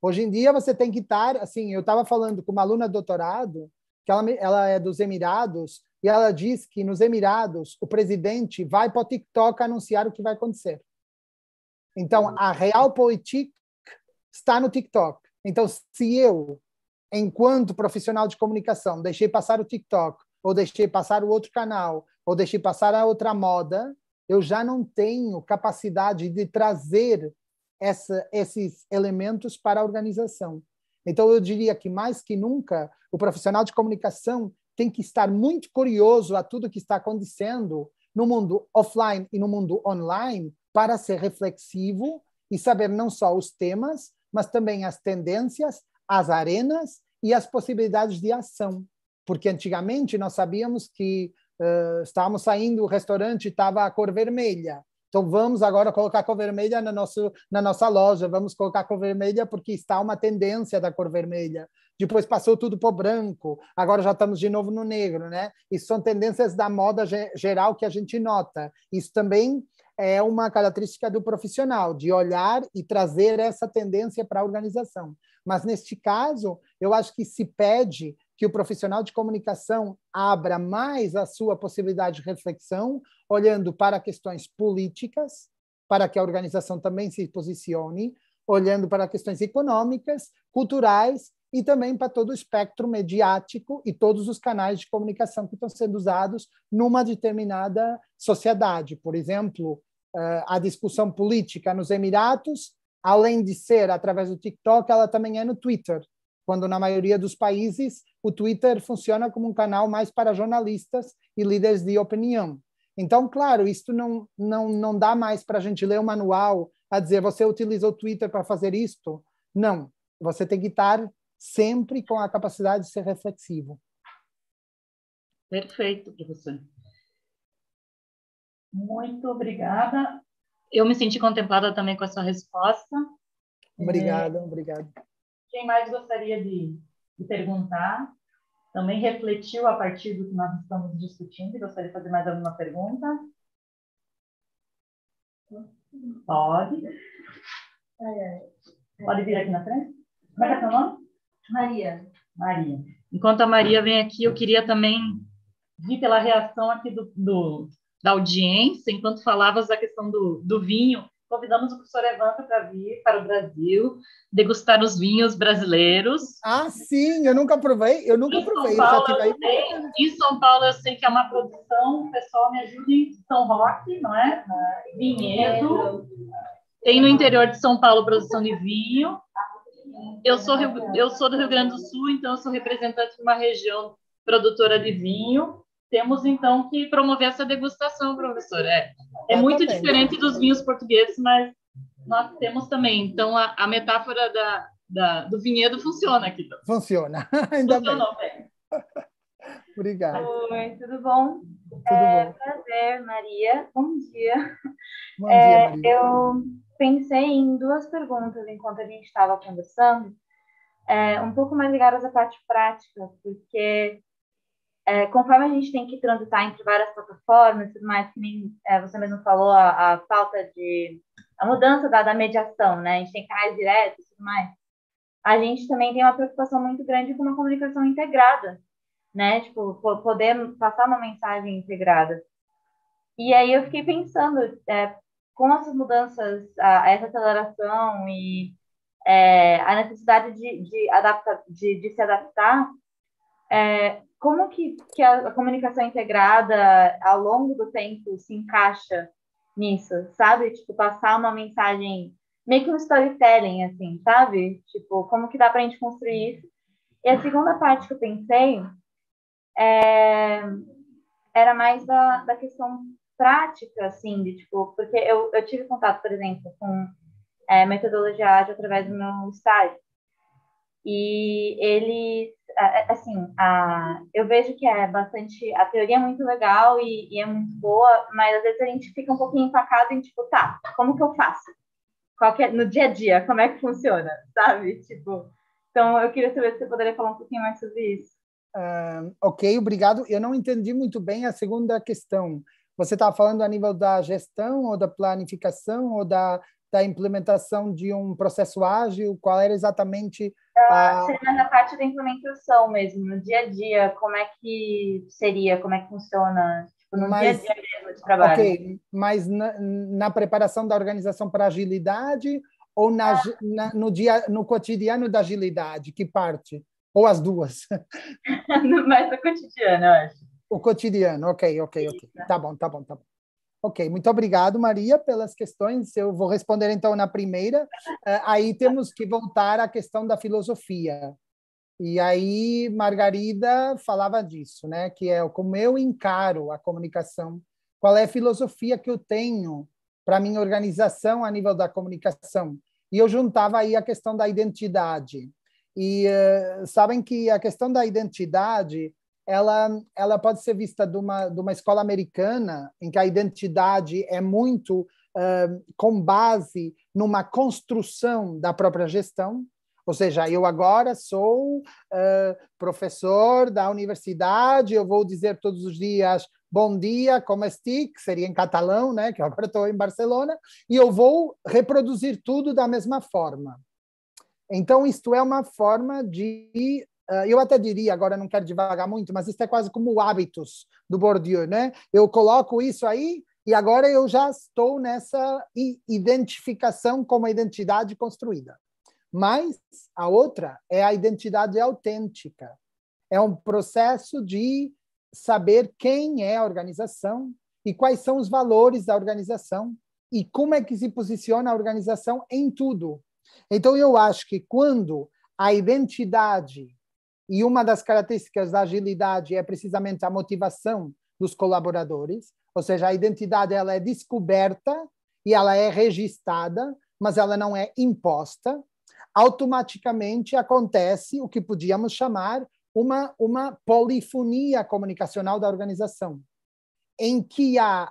Hoje em dia você tem que estar, assim, eu estava falando com uma aluna de doutorado, que ela, ela é dos Emirados, e ela diz que nos Emirados o presidente vai para o TikTok anunciar o que vai acontecer. Então, a real política está no TikTok. Então, se eu, enquanto profissional de comunicação, deixei passar o TikTok ou deixei passar o outro canal, ou deixei passar a outra moda, eu já não tenho capacidade de trazer essa, esses elementos para a organização. Então, eu diria que mais que nunca, o profissional de comunicação tem que estar muito curioso a tudo que está acontecendo no mundo offline e no mundo online para ser reflexivo e saber não só os temas, mas também as tendências, as arenas e as possibilidades de ação porque antigamente nós sabíamos que uh, estávamos saindo, o restaurante estava a cor vermelha. Então vamos agora colocar cor vermelha na, nosso, na nossa loja, vamos colocar cor vermelha porque está uma tendência da cor vermelha. Depois passou tudo para o branco, agora já estamos de novo no negro, né? Isso são tendências da moda geral que a gente nota. Isso também é uma característica do profissional, de olhar e trazer essa tendência para a organização. Mas neste caso, eu acho que se pede que o profissional de comunicação abra mais a sua possibilidade de reflexão, olhando para questões políticas, para que a organização também se posicione, olhando para questões econômicas, culturais e também para todo o espectro mediático e todos os canais de comunicação que estão sendo usados numa determinada sociedade. Por exemplo, eh, a discussão política nos Emiratos, além de ser através do TikTok, ela também é no Twitter quando na maioria dos países o Twitter funciona como um canal mais para jornalistas e líderes de opinião. Então, claro, isto não, não, não dá mais para a gente ler um manual a dizer você utilizou o Twitter para fazer isto. Não, você tem que estar sempre com a capacidade de ser reflexivo. Perfeito, professor. Muito obrigada. Eu me senti contemplada também com a sua resposta. Obrigada, é... obrigado. Quem mais gostaria de, de perguntar? Também refletiu a partir do que nós estamos discutindo e gostaria de fazer mais alguma pergunta? Pode. É, é. Pode vir aqui na frente. Como é que é nome? Maria. Maria. Enquanto a Maria vem aqui, eu queria também vir pela reação aqui do, do, da audiência, enquanto falavas da questão do, do vinho, convidamos o professor Evandro para vir para o Brasil, degustar os vinhos brasileiros. Ah, sim, eu nunca provei, eu nunca em provei. São Paulo, eu, eu em São Paulo eu sei que é uma produção, o pessoal me ajuda em São Roque, não é? Ah, Vinhedo. Tem no interior de São Paulo produção de vinho. Eu sou, eu sou do Rio Grande do Sul, então eu sou representante de uma região produtora de vinho temos então que promover essa degustação, professor. É, é muito diferente dos vinhos portugueses, mas nós temos também. Então, a, a metáfora da, da, do vinhedo funciona aqui. Então. Funciona, [laughs] ainda Funcionou bem. bem. [laughs] Obrigado. Oi, tudo bom? Tudo é, bom. Prazer, Maria. Bom dia. Bom dia, é, Maria. Eu pensei em duas perguntas enquanto a gente estava conversando, é, um pouco mais ligadas à parte prática, porque é, conforme a gente tem que transitar entre várias plataformas e tudo mais, que nem é, você mesmo falou, a, a, falta de. a mudança da, da mediação, né? A gente tem canais diretos e tudo mais. A gente também tem uma preocupação muito grande com uma comunicação integrada, né? Tipo, poder passar uma mensagem integrada. E aí eu fiquei pensando, é, com essas mudanças, a, essa aceleração e é, a necessidade de, de, de, de se adaptar, é, como que, que a, a comunicação integrada ao longo do tempo se encaixa nisso, sabe? Tipo, passar uma mensagem, meio que um storytelling, assim, sabe? Tipo, como que dá para a gente construir isso? E a segunda parte que eu pensei é, era mais da, da questão prática, assim, de tipo, porque eu, eu tive contato, por exemplo, com é, metodologia ágil através do meu estágio. E eles, assim, a, eu vejo que é bastante. A teoria é muito legal e, e, é muito boa, mas às vezes a gente fica um pouquinho empacado em tipo, tá, como que eu faço? Qual é, no dia a dia, como é que funciona, [laughs] sabe? Tipo, então eu queria saber se você poderia falar um pouquinho mais sobre isso. Uh, ok, obrigado. Eu não entendi muito bem a segunda questão. Você estava tá falando a nível da gestão ou da planificação ou da, da implementação de um processo ágil? Qual era exatamente então, ah. seria assim, na parte da implementação mesmo, no dia a dia, como é que seria, como é que funciona, tipo, no mas, dia a dia mesmo de trabalho. Ok, mas na, na preparação da organização para agilidade ou na, ah. na, no, dia, no cotidiano da agilidade, que parte? Ou as duas? [laughs] mais no cotidiano, eu acho. O cotidiano, ok, ok, ok. Tá bom, tá bom, tá bom. Ok, muito obrigado, Maria, pelas questões. Eu vou responder então na primeira. Eh, aí temos que voltar à questão da filosofia. E aí Margarida falava disso, né? Que é como eu encaro a comunicação. Qual é a filosofia que eu tenho para minha organização a nível da comunicação? E eu juntava aí a questão da identidade. E uh, sabem que a questão da identidade ela, ela pode ser vista de uma, de uma escola americana, em que a identidade é muito uh, com base numa construção da própria gestão. Ou seja, eu agora sou uh, professor da universidade, eu vou dizer todos os dias bom dia, como estic, que seria em catalão, né, que agora estou em Barcelona, e eu vou reproduzir tudo da mesma forma. Então, isto é uma forma de eh, eu até diria, agora não quero devagar muito, mas isso é quase como hábitos do Bourdieu, né? Eu coloco isso aí e agora eu já estou nessa identificação com a identidade construída. Mas a outra é a identidade autêntica. É um processo de saber quem é a organização e quais são os valores da organização e como é que se posiciona a organização em tudo. Então, eu acho que quando a identidade e uma das características da agilidade é precisamente a motivação dos colaboradores, ou seja, a identidade ela é descoberta e ela é registrada, mas ela não é imposta. Automaticamente acontece o que podíamos chamar uma, uma polifonia comunicacional da organização, em que a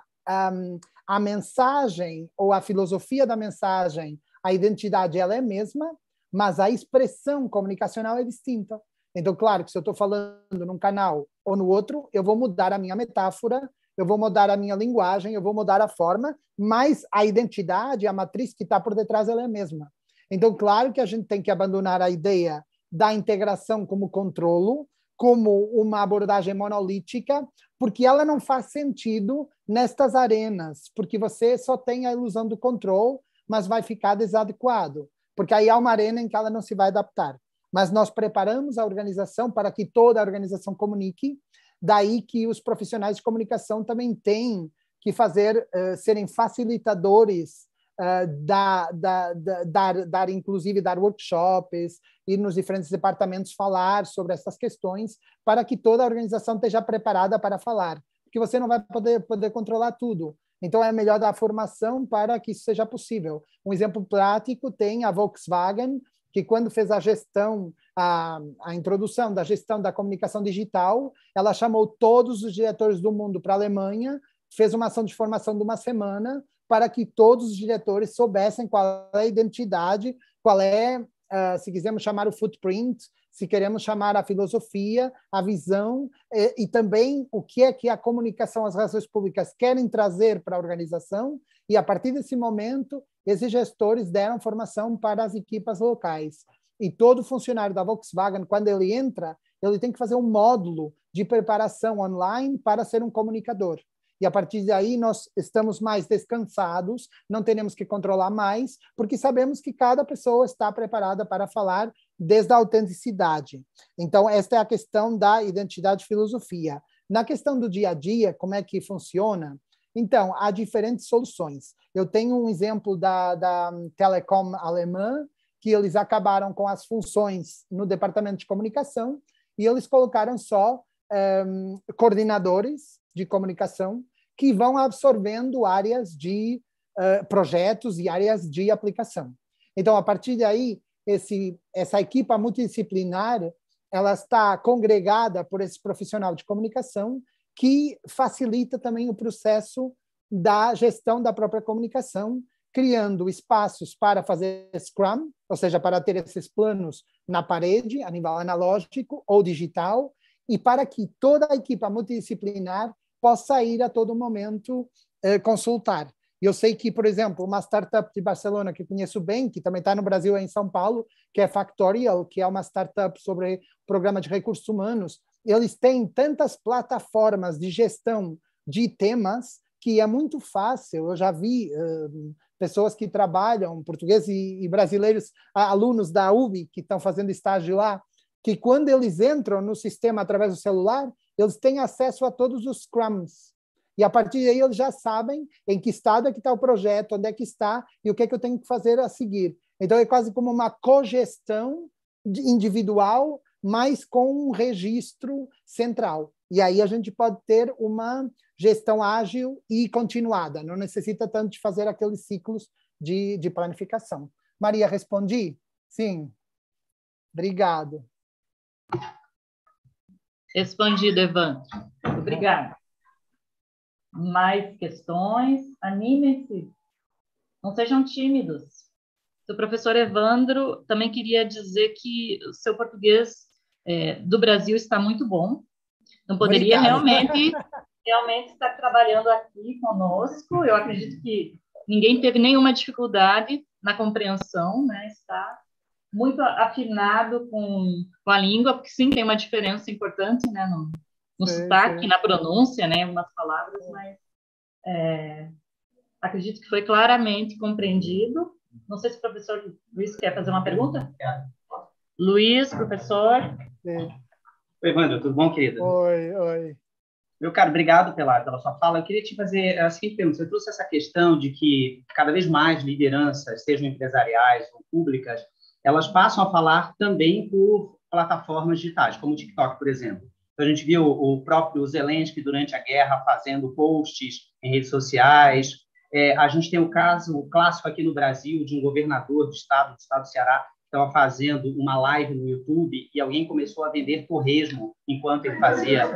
um, a mensagem ou a filosofia da mensagem, a identidade ela é a mesma, mas a expressão comunicacional é distinta. Então, claro que se eu estou falando num canal ou no outro, eu vou mudar a minha metáfora, eu vou mudar a minha linguagem, eu vou mudar a forma, mas a identidade, a matriz que está por detrás, ela é a mesma. Então, claro que a gente tem que abandonar a ideia da integração como controlo, como uma abordagem monolítica, porque ela não faz sentido nestas arenas, porque você só tem a ilusão do controle, mas vai ficar desadequado, porque aí há uma arena em que ela não se vai adaptar mas nós preparamos a organização para que toda a organização comunique, daí que os profissionais de comunicação também têm que fazer, uh, serem facilitadores uh, da, da, da, dar, dar, inclusive, dar workshops, ir nos diferentes departamentos falar sobre essas questões, para que toda a organização esteja preparada para falar, porque você não vai poder, poder controlar tudo. Então, é melhor dar formação para que isso seja possível. Um exemplo prático tem a Volkswagen, que quando fez a gestão, a, a introdução da gestão da comunicação digital, ela chamou todos os diretores do mundo para a Alemanha, fez uma ação de formação de uma semana para que todos os diretores soubessem qual é a identidade, qual é, uh, se quisermos chamar o footprint, se queremos chamar a filosofia, a visão e, e, também o que é que a comunicação, as relações públicas querem trazer para a organização e a partir desse momento esses gestores deram formação para as equipas locais. E todo funcionário da Volkswagen, quando ele entra, ele tem que fazer um módulo de preparação online para ser um comunicador. E a partir daí nós estamos mais descansados, não teremos que controlar mais, porque sabemos que cada pessoa está preparada para falar desde a autenticidade. Então, esta é a questão da identidade filosofia. Na questão do dia a dia, como é que funciona? Então, há diferentes soluções. Eu tenho um exemplo da, da telecom alemã, que eles acabaram com as funções no departamento de comunicação e eles colocaram só um, ehm, coordenadores de comunicação que vão absorvendo áreas de uh, projetos e áreas de aplicação. Então, a partir daí, esse, essa equipa multidisciplinar ela está congregada por esse profissional de comunicação que facilita também o processo da gestão da própria comunicação, criando espaços para fazer Scrum, ou seja, para ter esses planos na parede, a nível analógico ou digital, e para que toda a equipa multidisciplinar possa ir a todo momento eh, consultar. Eu sei que, por exemplo, uma startup de Barcelona que conheço bem, que também está no Brasil, é em São Paulo, que é Factorial, que é uma startup sobre programa de recursos humanos, eles têm tantas plataformas de gestão de temas que é muito fácil. Eu já vi uh, pessoas que trabalham, portugueses e, e brasileiros, alunos da UB que estão fazendo estágio lá, que quando eles entram no sistema através do celular, eles têm acesso a todos os scrums. E a partir daí eles já sabem em que estado é que está o projeto, onde é que está e o que é que eu tenho que fazer a seguir. Então é quase como uma cogestão individual mas com um registro central. E aí a gente pode ter uma gestão ágil e continuada, não necessita tanto de fazer aqueles ciclos de, de planificação. Maria, respondi? Sim. Obrigado. Respondido, Evandro. Obrigada. Mais questões? Animem-se. Não sejam tímidos. O professor Evandro também queria dizer que o seu português é, do Brasil está muito bom. Não poderia realmente realmente estar trabalhando aqui conosco. Eu acredito que ninguém teve nenhuma dificuldade na compreensão, né? Está muito afinado com, com a língua, porque sim, tem uma diferença importante, né? No, no sim, sotaque, sim. na pronúncia, né? Umas palavras, mas é, acredito que foi claramente compreendido. Não sei se o professor Luiz quer fazer uma pergunta. Luiz, professor. Dele. Tá oi, Evandro, tudo bom, querida? Oi, oi. Meu caro, obrigado pela, pela sua fala. Eu queria te fazer a seguinte pergunta. Você trouxe essa questão de que cada vez mais lideranças, sejam empresariais ou públicas, elas passam a falar também por plataformas digitais, como o TikTok, por exemplo. Então, a gente viu o próprio Zelensky, durante a guerra, fazendo posts em redes sociais. É, a gente tem o um caso clássico aqui no Brasil de um governador do estado, do estado do Ceará, estava fazendo uma live no YouTube e alguém começou a vender torresmo enquanto ele fazia.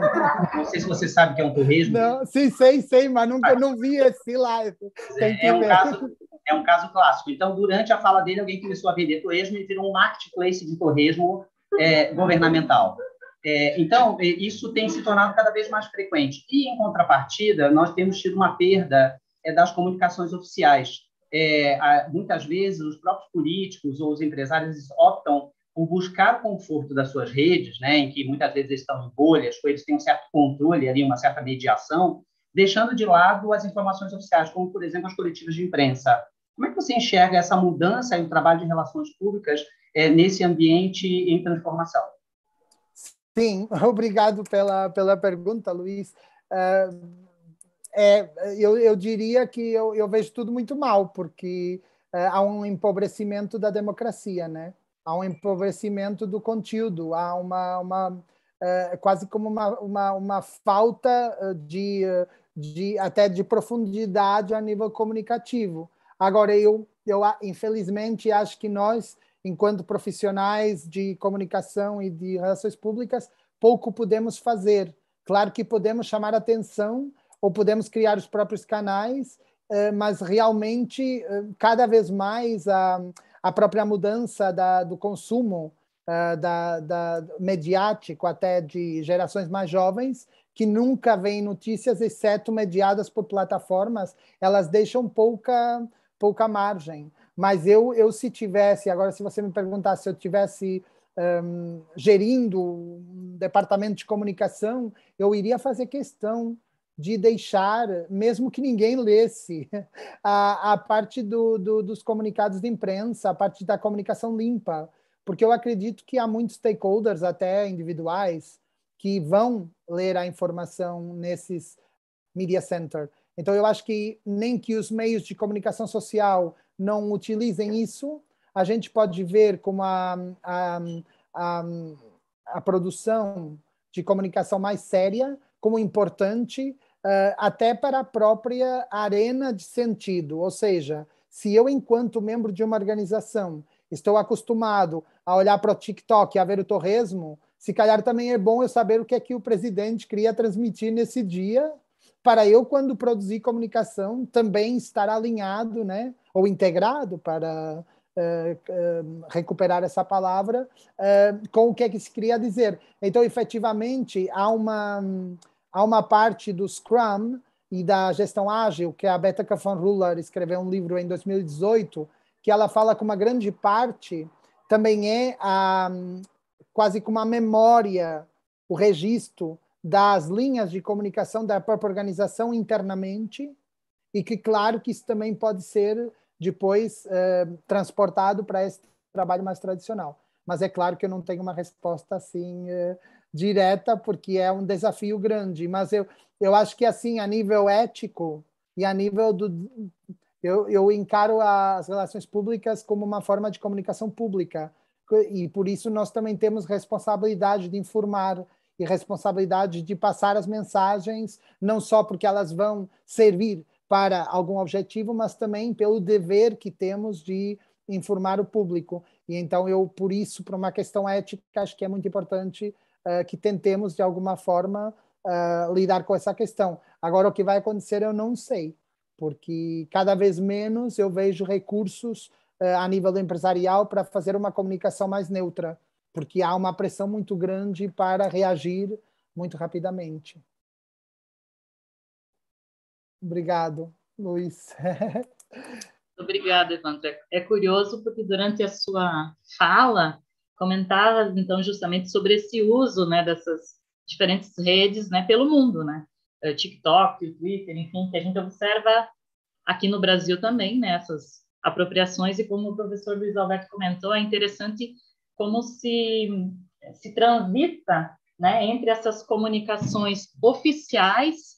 Não sei se você sabe o que é um torresmo. Não, sim, sei, sei, mas nunca não vi esse live. É, é, um caso, é um caso clássico. Então, durante a fala dele, alguém começou a vender torresmo e virou um marketplace de torresmo é, governamental. É, então, isso tem se tornado cada vez mais frequente. E, em contrapartida, nós temos tido uma perda é, das comunicações oficiais é, muitas vezes os próprios políticos ou os empresários optam por buscar o conforto das suas redes, né, em que muitas vezes eles estão em bolhas, ou eles têm um certo controle ali, uma certa mediação, deixando de lado as informações oficiais, como, por exemplo, as coletivas de imprensa. Como é que você enxerga essa mudança no trabalho de relações públicas é, nesse ambiente em transformação? Sim, [laughs] obrigado pela, pela pergunta, Luiz. Uh é, eu, eu diria que eu, eu vejo tudo muito mal, porque é, há um empobrecimento da democracia, né? há um empobrecimento do conteúdo, há uma, uma é, quase como uma, uma, uma falta eh, de, de até de profundidade a nível comunicativo. Agora, eu, eu infelizmente acho que nós, enquanto profissionais de comunicação e de relações públicas, pouco podemos fazer. Claro que podemos chamar atenção ou podemos criar os próprios canais, eh, mas realmente, eh, cada vez mais, a, a própria mudança da, do consumo eh, da, da, mediático, até de gerações mais jovens, que nunca veem notícias, exceto mediadas por plataformas, elas deixam pouca, pouca margem. Mas eu, eu, se tivesse, agora, se você me perguntar se eu tivesse um, ehm, gerindo um departamento de comunicação, eu iria fazer questão de deixar, mesmo que ninguém lesse, [laughs] a, a parte do, do, dos comunicados de imprensa, a parte da comunicação limpa, porque eu acredito que há muitos stakeholders, até individuais, que vão ler a informação nesses media center. Então, eu acho que nem que os meios de comunicação social não utilizem isso, a gente pode ver como a, a, a, a produção de comunicação mais séria como importante até para a própria arena de sentido. Ou seja, se eu, enquanto membro de uma organização, estou acostumado a olhar para o TikTok, e a ver o torresmo, se calhar também é bom eu saber o que é que o presidente queria transmitir nesse dia, para eu, quando produzir comunicação, também estar alinhado, né? ou integrado para uh, uh, recuperar essa palavra, uh, com o que é que se queria dizer. Então, efetivamente, há uma há uma parte do Scrum e da gestão ágil, que a Betaka von Ruler escreveu um livro em 2018, que ela fala que uma grande parte também é a, quase como a memória, o registro das linhas de comunicação da própria organização internamente, e que, claro, que isso também pode ser depois eh, transportado para esse trabalho mais tradicional. Mas é claro que eu não tenho uma resposta assim. Eh, direta, porque é um desafio grande. Mas eu, eu acho que, assim, a nível ético e a nível do. Eu, eu encaro as relações públicas como uma forma de comunicação pública. E por isso nós também temos responsabilidade de informar e responsabilidade de passar as mensagens, não só porque elas vão servir para algum objetivo, mas também pelo dever que temos de informar o público. E então eu, por isso, por uma questão ética, acho que é muito importante eh, que tentemos, de alguma forma, eh, lidar com essa questão. Agora, o que vai acontecer eu não sei, porque cada vez menos eu vejo recursos eh, a nível empresarial para fazer uma comunicação mais neutra, porque há uma pressão muito grande para reagir muito rapidamente. Obrigado, Luiz. [laughs] Obrigada, Evandro. É curioso porque durante a sua fala, comentava então justamente sobre esse uso, né, dessas diferentes redes, né, pelo mundo, né, eh, TikTok, Twitter, enfim, que a gente observa aqui no Brasil também, né, essas apropriações e como o professor Luiz Alberto comentou, é interessante como se se transita, né, entre essas comunicações oficiais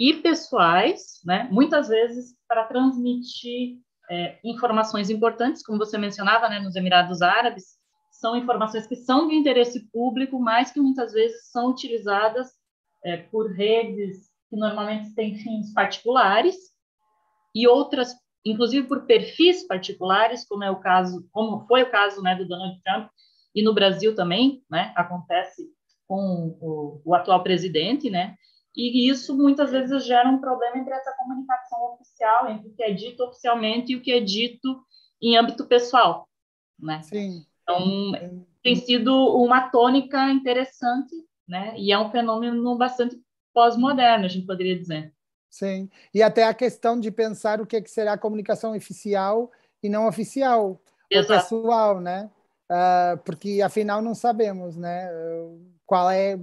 e pessoais, né, muitas vezes para transmitir é, informações importantes, como você mencionava, né, nos Emirados Árabes, são informações que são de interesse público, mas que muitas vezes são utilizadas é, por redes que normalmente têm fins particulares e outras, inclusive por perfis particulares, como é o caso, como foi o caso né, do Donald Trump e no Brasil também, né, acontece com o, o atual presidente, né, e isso muitas vezes gera um problema entre essa comunicação oficial, entre o que é dito oficialmente e o que é dito em âmbito pessoal, né? Sim. Então, tem sido uma tônica interessante, né? E é um fenômeno bastante pós-moderno, a gente poderia dizer. Sim. E até a questão de pensar o que, que será comunicação oficial e não oficial, Exato. pessoal, né? Ah, porque afinal não sabemos, né? Qual é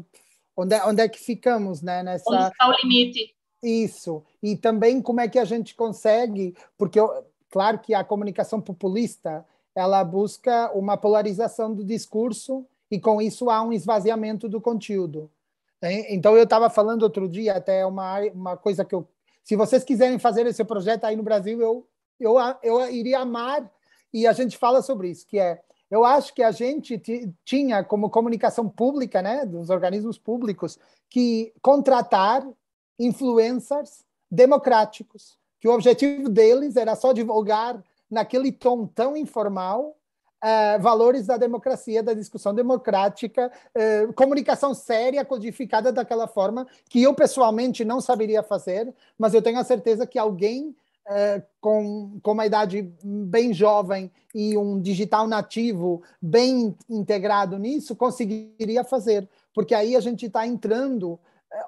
onde, é, onde é que ficamos, né? Nessa... Onde está o limite? Isso. E também como é que a gente consegue, porque eu, claro que a comunicação populista ela busca uma polarização do discurso e com isso há um esvaziamento do conteúdo. Então eu estava falando outro dia até uma uma coisa que eu, se vocês quiserem fazer esse projeto aí no Brasil, eu eu eu iria amar e a gente fala sobre isso, que é eu acho que a gente tinha como comunicação pública, né, dos organismos públicos, que contratar influencers democráticos, que o objetivo deles era só divulgar naquele tom tão informal, uh, valores da democracia, da discussão democrática, uh, comunicação séria, codificada daquela forma, que eu pessoalmente não saberia fazer, mas eu tenho a certeza que alguém Uh, com, com uma idade bem jovem e um digital nativo bem integrado nisso, conseguiria fazer. Porque aí a gente está entrando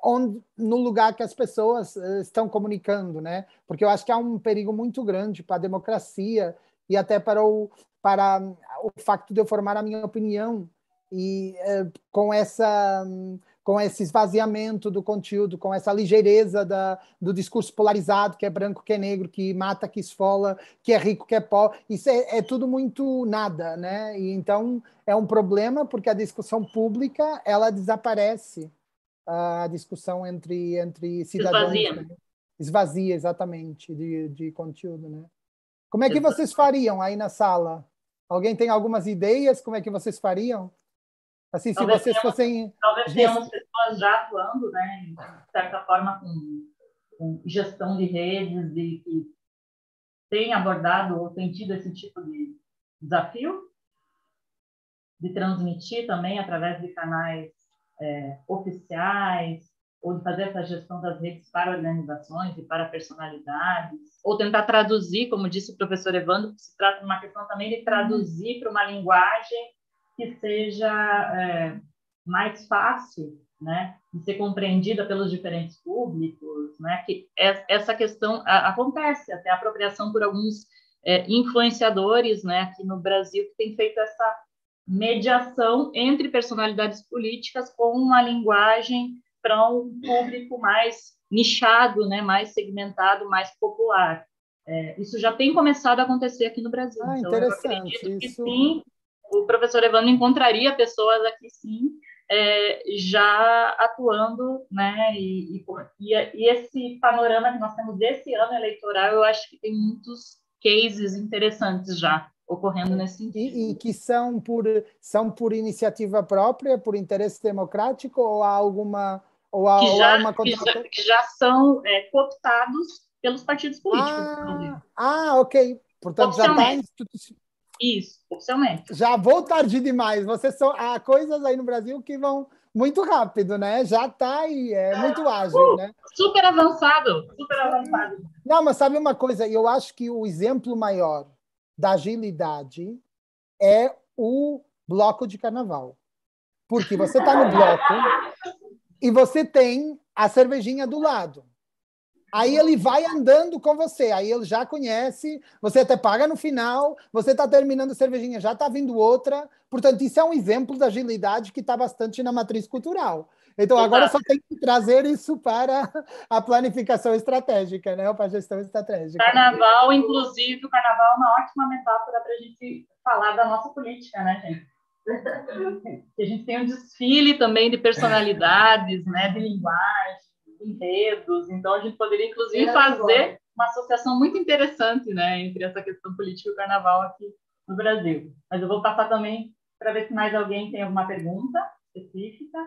onde, no lugar que as pessoas eh, estão comunicando, né? Porque eu acho que há um perigo muito grande para a democracia e até para o, para o facto de eu formar a minha opinião e eh, com essa com esse esvaziamento do conteúdo, com essa ligeireza da, do discurso polarizado, que é branco, que é negro, que mata, que esfola, que é rico, que é pobre, isso é, é tudo muito nada, né? E então é um problema porque a discussão pública ela desaparece a discussão entre entre cidadãos esvazia, né? esvazia exatamente de, de conteúdo, né? Como é que vocês fariam aí na sala? Alguém tem algumas ideias? Como é que vocês fariam? Assim, talvez se vocês tenham, fossem. Talvez tenham pessoas já atuando, né, de certa forma, com, com gestão de redes, de, que têm abordado ou tem tido esse tipo de desafio, de transmitir também através de canais é, oficiais, ou de fazer essa gestão das redes para organizações e para personalidades, ou tentar traduzir, como disse o professor Evandro, se trata de uma questão também de traduzir para uma linguagem que seja é, mais fácil, né, de ser compreendida pelos diferentes públicos, né, que é, essa questão acontece, até a apropriação por alguns é, influenciadores, né, aqui no Brasil, que tem feito essa mediação entre personalidades políticas com uma linguagem para um público mais nichado, né, mais segmentado, mais popular. É, isso já tem começado a acontecer aqui no Brasil. Ah, então, eu acredito que sim, o professor Evandro encontraria pessoas aqui sim, é, já atuando, né? E, e, e, esse panorama que nós temos desse ano eleitoral, eu acho que tem muitos cases interessantes já ocorrendo nesse sentido. E, e, que são por, são por iniciativa própria, por interesse democrático, ou há alguma. Ou há, que, já, ou há que já, que já, são é, cooptados pelos partidos políticos. Ah, ah ok. Portanto, já está Isso, oficialmente. Já vou tarde demais. Vocês são há coisas aí no Brasil que vão muito rápido, né? Já está aí, é muito ágil, uh, né? Super avançado, super avançado. Não, mas sabe uma coisa? Eu acho que o exemplo maior da agilidade é o bloco de carnaval. Porque você está no bloco e você tem a cervejinha do lado. Aí ele vai andando com você, aí ele já conhece, você até paga no final, você está terminando a cervejinha, já está vindo outra. Portanto, isso é um exemplo da agilidade que está bastante na matriz cultural. Então, então, agora tá. só tem que trazer isso para a planificação estratégica, né? para a gestão estratégica. Carnaval, inclusive, o carnaval é uma ótima metáfora para a gente falar da nossa política, né, gente? [laughs] a gente tem um desfile também de personalidades, né, de linguagem, de enredos. Então, a gente poderia, inclusive, Era fazer uma associação muito interessante, né, entre essa questão política e o carnaval aqui no Brasil. Mas eu vou passar também para ver se mais alguém tem alguma pergunta específica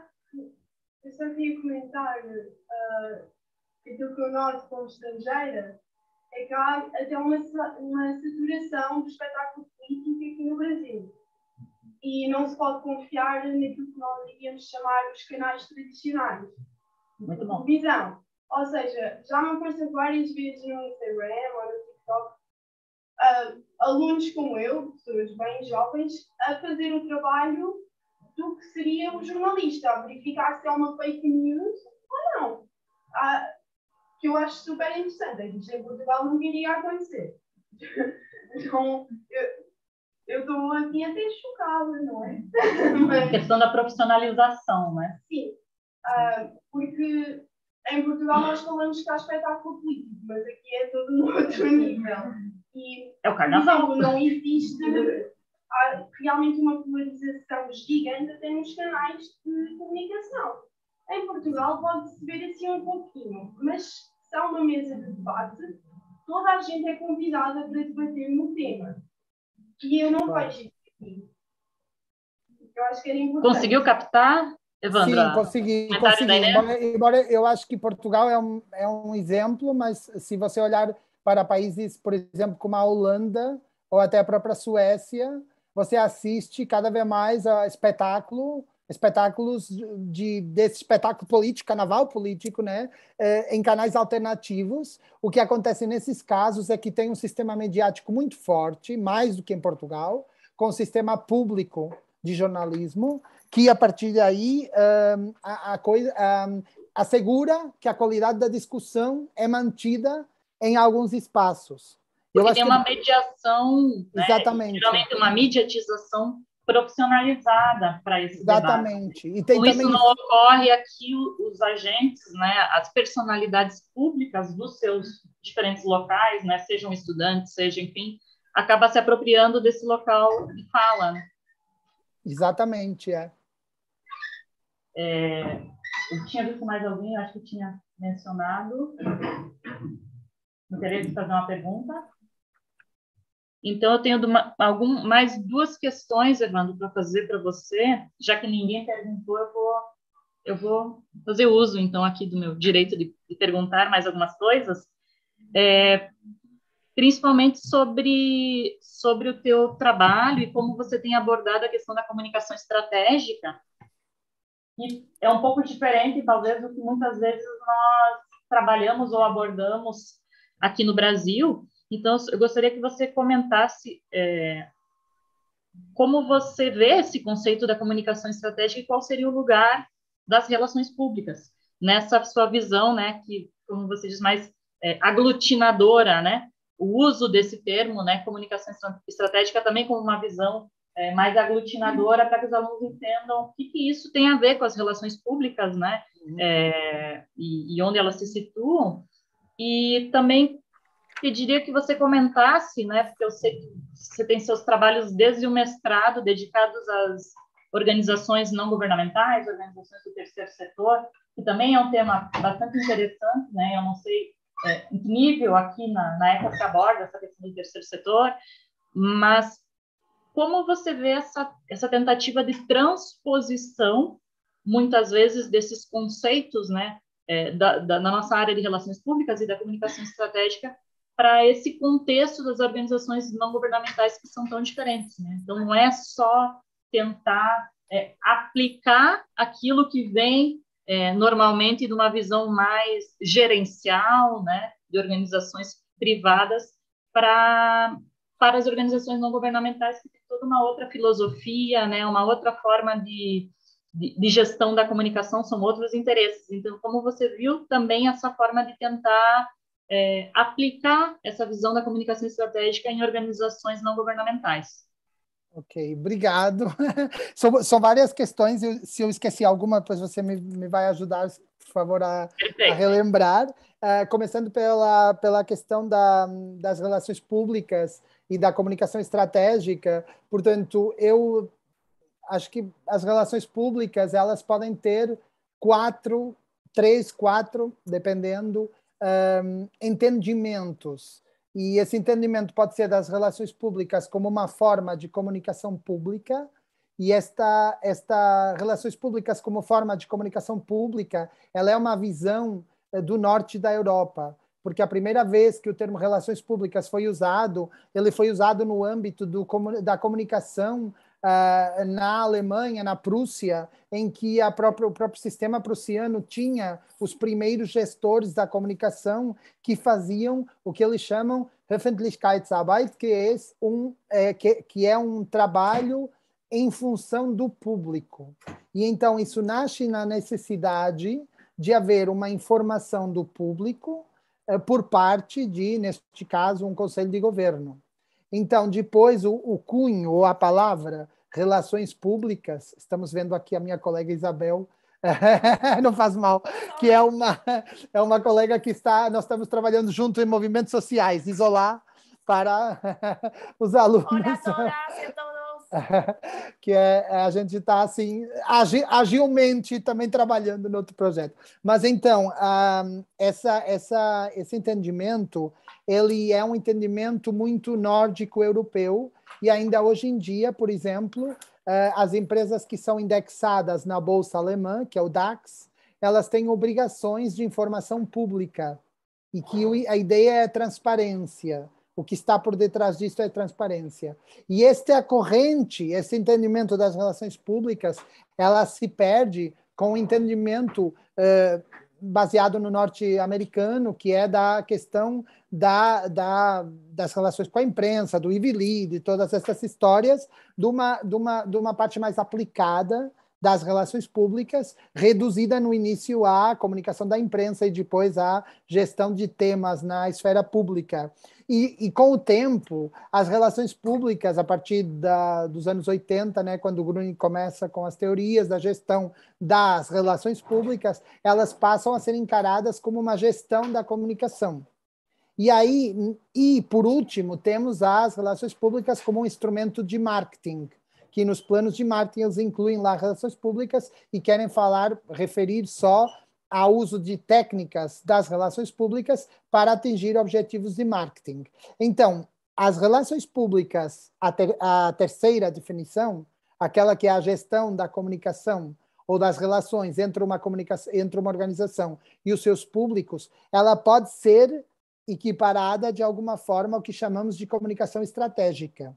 eu só queria comentar uh, aquilo que eu noto como estrangeira, é que há até uma, uma saturação do espetáculo político aqui no Brasil. E não se pode confiar naquilo que nós iríamos chamar os canais tradicionais Muito bom. Visão, Ou seja, já me apareceu várias vezes no Instagram ou no TikTok uh, alunos como eu, pessoas bem jovens, a fazer o um trabalho do que seria o jornalista, a verificar se é uma fake news ou não. Ah, que eu acho super interessante. em Portugal não iria acontecer. [laughs] Então, eu estou aqui até chocada, não é? [laughs] Mas, a questão da profissionalização, não é? Sim. Ah, porque em Portugal nós falamos que há espetáculo político, mas aqui é todo um outro nível. E, é o carnaval. Não, não existe há realmente uma polarização gigante até nos canais de comunicação. Em Portugal pode-se ver assim um pouquinho, mas são uma mesa de debate, toda a gente é convidada para debater no tema. E eu não claro. vejo aqui. Conseguiu captar? Evandra, Sim, consegui, consegui. Embora, embora, eu acho que Portugal é um, é um exemplo, mas se você olhar para países, por exemplo, como a Holanda ou até a própria Suécia, você assiste cada vez mais a ah, espetáculo espetáculos de desse espetáculo político, carnaval político, né, é, em canais alternativos. O que acontece nesses casos é que tem um sistema mediático muito forte, mais do que em Portugal, com um sistema público de jornalismo que a partir daí a, coisa assegura que a qualidade da discussão é mantida em alguns espaços. Porque eu tem uma é mediação, né? Exatamente. geralmente uma mediatização profissionalizada para esse Exatamente. debate. E tem também... isso não ocorre aqui, os agentes, né, as personalidades públicas dos seus diferentes locais, né, sejam estudantes, seja, enfim, acaba se apropriando desse local de fala. Né? Exatamente, é. é. Eu tinha visto mais alguém, acho que tinha mencionado. Não queria fazer uma pergunta. Então, eu tenho uma, algum, mais duas questões, Evandro, para fazer para você. Já que ninguém perguntou, eu vou, eu vou fazer uso, então, aqui do meu direito de, de perguntar mais algumas coisas. É, principalmente sobre, sobre o teu trabalho e como você tem abordado a questão da comunicação estratégica, que é um pouco diferente, talvez, do que muitas vezes nós trabalhamos ou abordamos aqui no Brasil, então, eu gostaria que você comentasse é, como você vê esse conceito da comunicação estratégica e qual seria o lugar das relações públicas nessa sua visão, né, que, como você diz, mais é, aglutinadora, né, o uso desse termo, né, comunicação estratégica também como uma visão é, mais aglutinadora para que os alunos entendam o que, que, isso tem a ver com as relações públicas, né, uhum. é, e, e onde elas se situam, e também pediria que você comentasse, né, porque eu sei que você tem seus trabalhos desde o mestrado dedicados às organizações não governamentais, organizações do terceiro setor, que também é um tema bastante interessante, né? Eu não sei é, em que nível aqui na, na época que aborda essa questão do terceiro setor, mas como você vê essa, essa tentativa de transposição, muitas vezes, desses conceitos, né, é, da, da, da, nossa área de relações públicas e da comunicação estratégica para esse contexto das organizações não governamentais que são tão diferentes. Né? Então, não é só tentar é, aplicar aquilo que vem é, normalmente de uma visão mais gerencial, né, de organizações privadas, para para as organizações não governamentais que tem toda uma outra filosofia, né, uma outra forma de, de, de gestão da comunicação, são outros interesses. Então, como você viu, também essa forma de tentar é, aplicar essa visão da comunicação estratégica em organizações não governamentais. Ok, obrigado. [laughs] são, são, várias questões, eu, se eu esqueci alguma, depois você me, me vai ajudar, por favor, a, a relembrar. Uh, começando pela, pela questão da, das relações públicas e da comunicação estratégica, portanto, eu acho que as relações públicas, elas podem ter quatro, três, quatro, dependendo, um, entendimentos. E esse entendimento pode ser das relações públicas como uma forma de comunicação pública, e esta, esta relações públicas como forma de comunicação pública, ela é uma visão eh, do norte da Europa, porque a primeira vez que o termo relações públicas foi usado, ele foi usado no âmbito do, da comunicação uh, na Alemanha, na Prússia, em que própria, o próprio sistema prussiano tinha os primeiros gestores da comunicação que faziam o que eles chamam Öffentlichkeitsarbeit, que é um, é, que, que é um trabalho em função do público. E então isso nasce na necessidade de haver uma informação do público eh, por parte de, neste caso, um conselho de governo. Então, depois, o, o cunho ou a palavra relações públicas, estamos vendo aqui a minha colega Isabel, [laughs] não faz mal, que é uma, é uma colega que está, nós estamos trabalhando junto em movimentos sociais, isolar para [laughs] os alunos. Então, [laughs] que é, é, a gente está assim agi, agilmente também trabalhando no outro projeto. Mas então um, essa, essa, esse entendimento ele é um entendimento muito nórdico europeu e ainda hoje em dia, por exemplo, eh, as empresas que são indexadas na bolsa alemã, que é o DAX, elas têm obrigações de informação pública e que a ideia é transparência. O que está por detrás disso é transparência. E esta é corrente, esse entendimento das relações públicas, ela se perde com o entendimento uh, baseado no norte-americano, que é da questão da, da, das relações com a imprensa, do Ivy Lee, de todas essas histórias, de uma, de uma, de uma parte mais aplicada das relações públicas, reduzida no início à comunicação da imprensa e depois à gestão de temas na esfera pública. E, e, com o tempo, as relações públicas, a partir da, dos anos 80, né, quando o Grunin começa com as teorias da gestão das relações públicas, elas passam a ser encaradas como uma gestão da comunicação. E aí, e por último, temos as relações públicas como um instrumento de marketing, que nos planos de marketing eles incluem lá relações públicas e querem falar, referir só ao uso de técnicas das relações públicas para atingir objetivos de marketing. Então, as relações públicas, a, ter, a terceira definição, aquela que é a gestão da comunicação ou das relações entre uma comunicação, entre uma organização e os seus públicos, ela pode ser equiparada de alguma forma ao que chamamos de comunicação estratégica.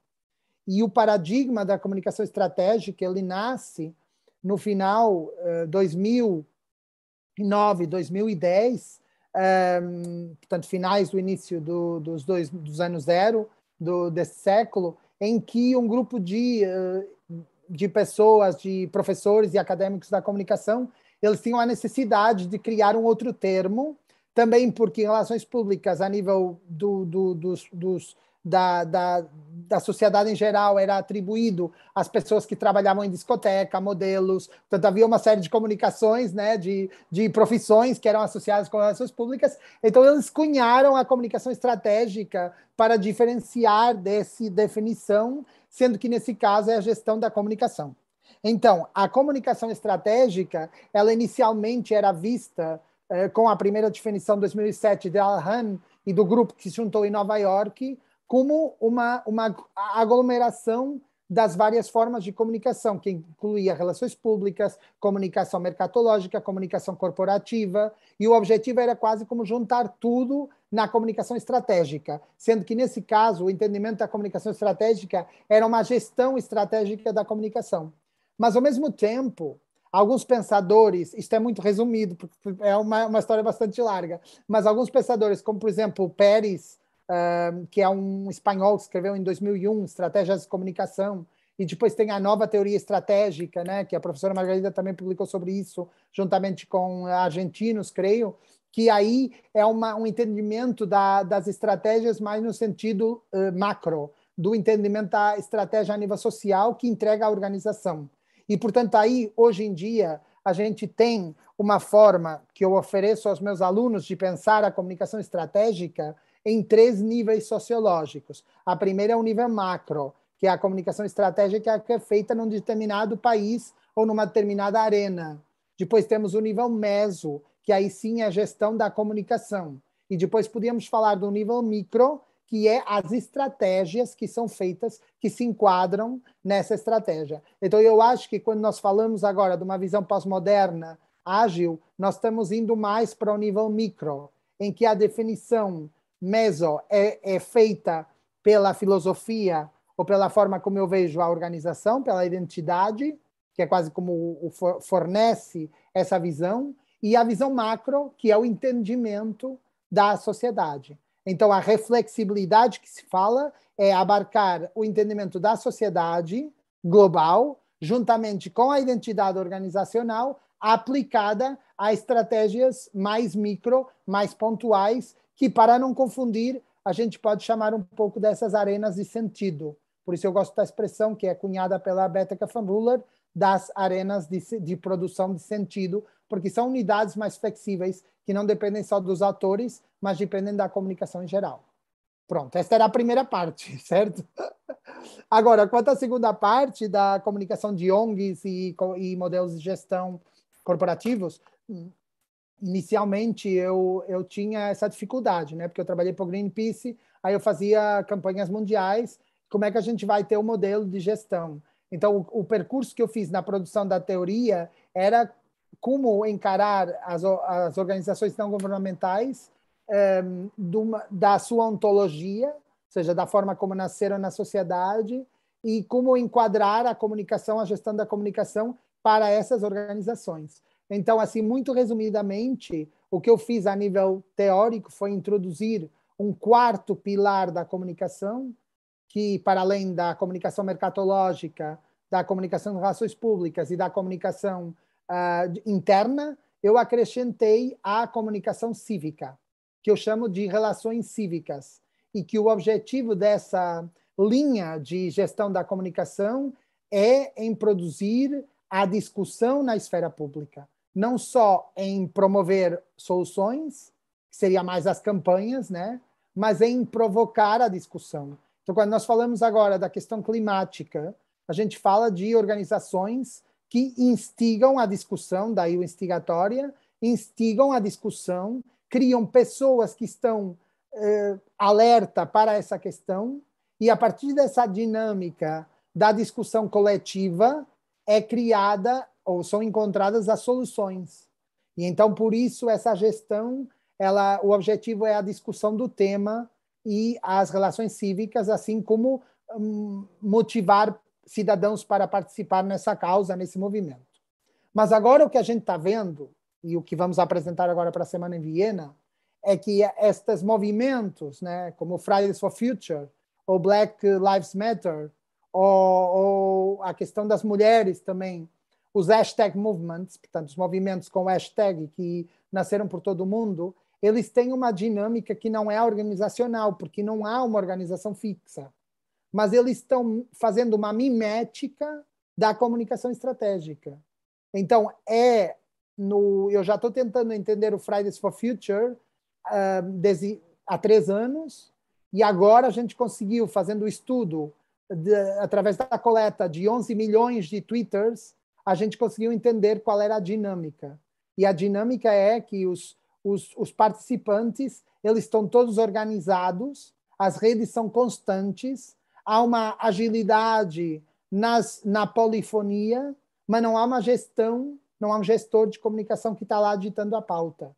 E o paradigma da comunicação estratégica, ele nasce no final eh, 2000 2009, 2010, um, portanto, finais do início do, dos, dois, dos anos zero do, desse século, em que um grupo de, eh, de pessoas, de professores e acadêmicos da comunicação, eles tinham a necessidade de criar um outro termo, também porque em relações públicas, a nível do, do, dos, dos da, da, da sociedade em geral era atribuído às pessoas que trabalhavam em discoteca, modelos. Portanto, havia uma série de comunicações, né, de, de profissões que eram associadas com relações públicas. Então, eles cunharam a comunicação estratégica para diferenciar dessa definição, sendo que, nesse caso, é a gestão da comunicação. Então, a comunicação estratégica, ela inicialmente era vista eh, com a primeira definição de 2007 de Alhan e do grupo que se juntou em Nova York, como uma, uma aglomeração das várias formas de comunicação, que incluía relações públicas, comunicação mercatológica, comunicação corporativa, e o objetivo era quase como juntar tudo na comunicação estratégica, sendo que nesse caso o entendimento da comunicação estratégica era uma gestão estratégica da comunicação. Mas ao mesmo tempo, alguns pensadores, isto é muito resumido, porque é uma, uma história bastante larga, mas alguns pensadores, como por exemplo Pérez, que é um espanhol que escreveu em 2001 Estratégias de Comunicação, e depois tem a nova teoria estratégica, né, que a professora Margarida também publicou sobre isso, juntamente com argentinos, creio, que aí é uma, um entendimento da, das estratégias mais no sentido uh, macro, do entendimento da estratégia a nível social que entrega a organização. E, portanto, aí, hoje em dia, a gente tem uma forma que eu ofereço aos meus alunos de pensar a comunicação estratégica, em três níveis sociológicos. A primeira é o nível macro, que é a comunicação estratégica que é feita num determinado país ou numa determinada arena. Depois temos o nível meso, que aí sim é a gestão da comunicação. E depois podíamos falar do nível micro, que é as estratégias que são feitas, que se enquadram nessa estratégia. Então, eu acho que quando nós falamos agora de uma visão pós-moderna, ágil, nós estamos indo mais para o nível micro, em que a definição meso é, é feita pela filosofia ou pela forma como eu vejo a organização, pela identidade, que é quase como o, o fornece essa visão, e a visão macro, que é o entendimento da sociedade. Então, a reflexibilidade que se fala é abarcar o entendimento da sociedade global, juntamente com a identidade organizacional, aplicada a estratégias mais micro, mais pontuais que, para não confundir, a gente pode chamar um pouco dessas arenas de sentido. Por isso eu gosto da expressão que é cunhada pela Van Fambuller, das arenas de, de, produção de sentido, porque são unidades mais flexíveis, que não dependem só dos atores, mas dependem da comunicação em geral. Pronto, esta era a primeira parte, [laughs] certo? Agora, quanto à segunda parte da comunicação de ONGs e, e modelos de gestão corporativos, hum, inicialmente eu, eu tinha essa dificuldade, né? Porque eu trabalhei para o Greenpeace, aí eu fazia campanhas mundiais. Como é que a gente vai ter o um modelo de gestão? Então, o, o, percurso que eu fiz na produção da teoria era como encarar as, as organizações não governamentais ehm, um, da sua ontologia, ou seja, da forma como nasceram na sociedade, e como enquadrar a comunicação, a gestão da comunicação para essas organizações. Então, assim, muito resumidamente, o que eu fiz a nível teórico foi introduzir um quarto pilar da comunicação, que, para além da comunicação mercatológica, da comunicação de relações públicas e da comunicação uh, interna, eu acrescentei a comunicação cívica, que eu chamo de relações cívicas, e que o objetivo dessa linha de gestão da comunicação é em produzir a discussão na esfera pública, não só em promover soluções, que seria mais as campanhas, né? mas em provocar a discussão. Então, quando nós falamos agora da questão climática, a gente fala de organizações que instigam a discussão, daí o instigatória, instigam a discussão, criam pessoas que estão eh, alerta para essa questão, e a partir dessa dinâmica da discussão coletiva é criada ou são encontradas as soluções. E então, por isso, essa gestão, ela, o objetivo é a discussão do tema e as relações cívicas, assim como hum, motivar cidadãos para participar nessa causa, nesse movimento. Mas agora o que a gente está vendo, e o que vamos apresentar agora para a semana em Viena, é que estes movimentos, né, como Fridays for Future, ou Black Lives Matter, ou, ou a questão das mulheres também, os hashtag movements, portanto, os movimentos com hashtag que nasceram por todo o mundo, eles têm uma dinâmica que não é organizacional, porque não há uma organização fixa. Mas eles estão fazendo uma mimética da comunicação estratégica. Então, é no. Eu já estou tentando entender o Fridays for Future uh, desde, há três anos, e agora a gente conseguiu, fazendo o estudo, de, através da coleta de 11 milhões de twitters, a gente conseguiu entender qual era a dinâmica. E a dinâmica é que os, os, os participantes eles estão todos organizados, as redes são constantes, há uma agilidade nas, na polifonia, mas não há uma gestão, não há um gestor de comunicação que está lá ditando a pauta.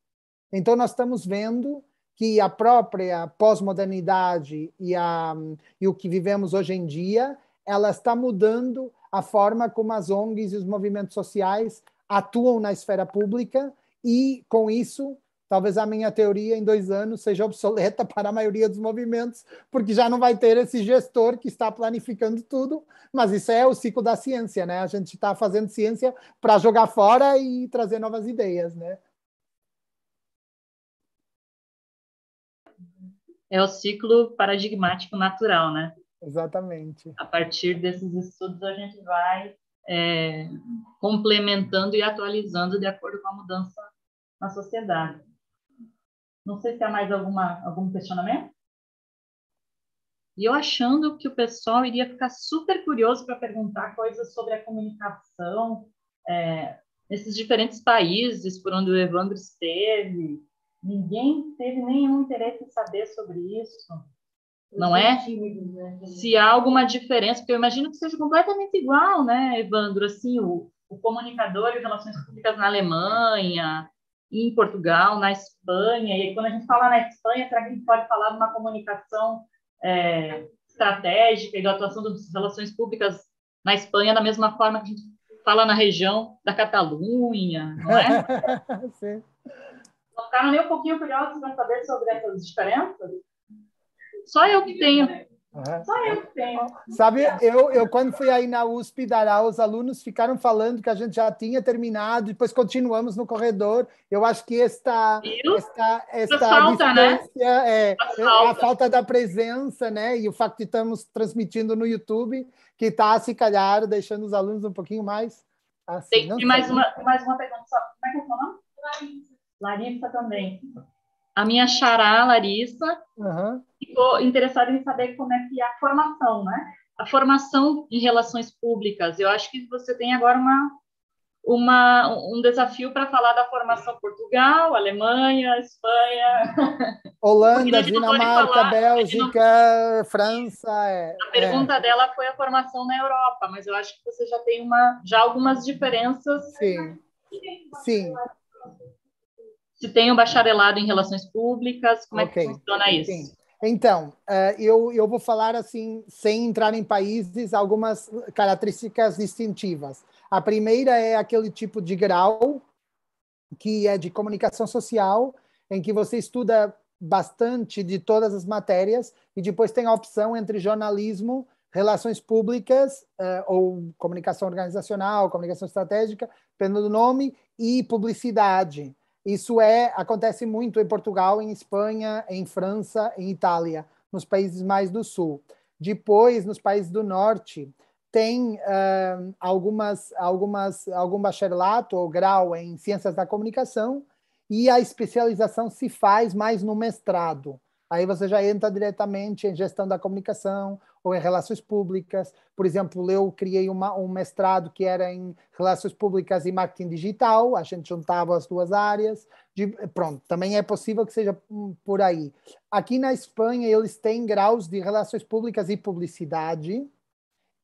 Então, nós estamos vendo que a própria pós-modernidade e, a, e o que vivemos hoje em dia, ela está mudando a forma como as ONGs e os movimentos sociais atuam na esfera pública e, com isso, talvez a minha teoria em dois anos seja obsoleta [laughs] para a maioria dos movimentos, porque já não vai ter esse gestor que está planificando tudo, mas isso é o ciclo da ciência, né? A gente está fazendo ciência para jogar fora e trazer novas ideias, né? É o ciclo paradigmático natural, né? Exatamente. A partir desses estudos, a gente vai é, complementando e atualizando de acordo com a mudança na sociedade. Não sei se há mais alguma, algum questionamento. E eu achando que o pessoal iria ficar super curioso para perguntar coisas sobre a comunicação é, nesses diferentes países por onde o Evandro esteve. Ninguém teve nenhum interesse em saber sobre isso não é? Né, Se há alguma diferença, porque eu imagino que seja completamente igual, né, Evandro? Assim, o, o comunicador e relações públicas na Alemanha, em Portugal, na Espanha, e quando a gente fala na Espanha, será que a gente pode falar de uma comunicação é, estratégica e da atuação das relações públicas na Espanha da mesma forma que a gente fala na região da Catalunha, não é? [laughs] Sim. Não ficaram nem um pouquinho curiosos para saber sobre essas diferenças? Só eu que tenho. Uhum. Só eu que tenho. Sabe, eu, eu quando fui aí na USP Dará, os alunos ficaram falando que a gente já tinha terminado, depois continuamos no corredor. Eu acho que esta, esta, esta falta, né? é, é, é falta. a falta da presença, né? E o fato de estamos transmitindo no YouTube, que está, se calhar, deixando os alunos um pouquinho mais. Assim, Tem mais uma, mais uma pergunta só. Como é que é eu Larissa. Larissa também a minha xará, Larissa, uhum. ficou interessada em saber como é que é a formação, né? A formação em relações públicas. Eu acho que você tem agora uma, uma, um desafio para falar da formação Portugal, Alemanha, Espanha, [laughs] Holanda, Dinamarca, Bélgica, não... França. É, a pergunta é. dela foi a formação na Europa, mas eu acho que você já tem uma, já algumas diferenças. Sim. Sim se tem um bacharelado em relações públicas, como okay. é que funciona isso? Sim. Então, eh, eu, eu vou falar assim, sem entrar em países, algumas características distintivas. A primeira é aquele tipo de grau, que é de comunicação social, em que você estuda bastante de todas as matérias e depois tem a opção entre jornalismo, relações públicas eh, ou comunicação organizacional, comunicação estratégica, dependendo do nome, e publicidade. Isso é acontece muito em Portugal, em Espanha, em França, em Itália, nos países mais do sul. Depois, nos países do norte, tem uh, algumas, algumas, algum bacharelato ou grau em ciências da comunicação e a especialização se faz mais no mestrado. Aí você já entra diretamente em gestão da comunicação ou em relações públicas. Por exemplo, eu criei uma, um mestrado que era em relações públicas e marketing digital, a gente juntava as duas áreas. De, pronto, também é possível que seja hum, por aí. Aqui na Espanha, eles têm graus de relações públicas e publicidade,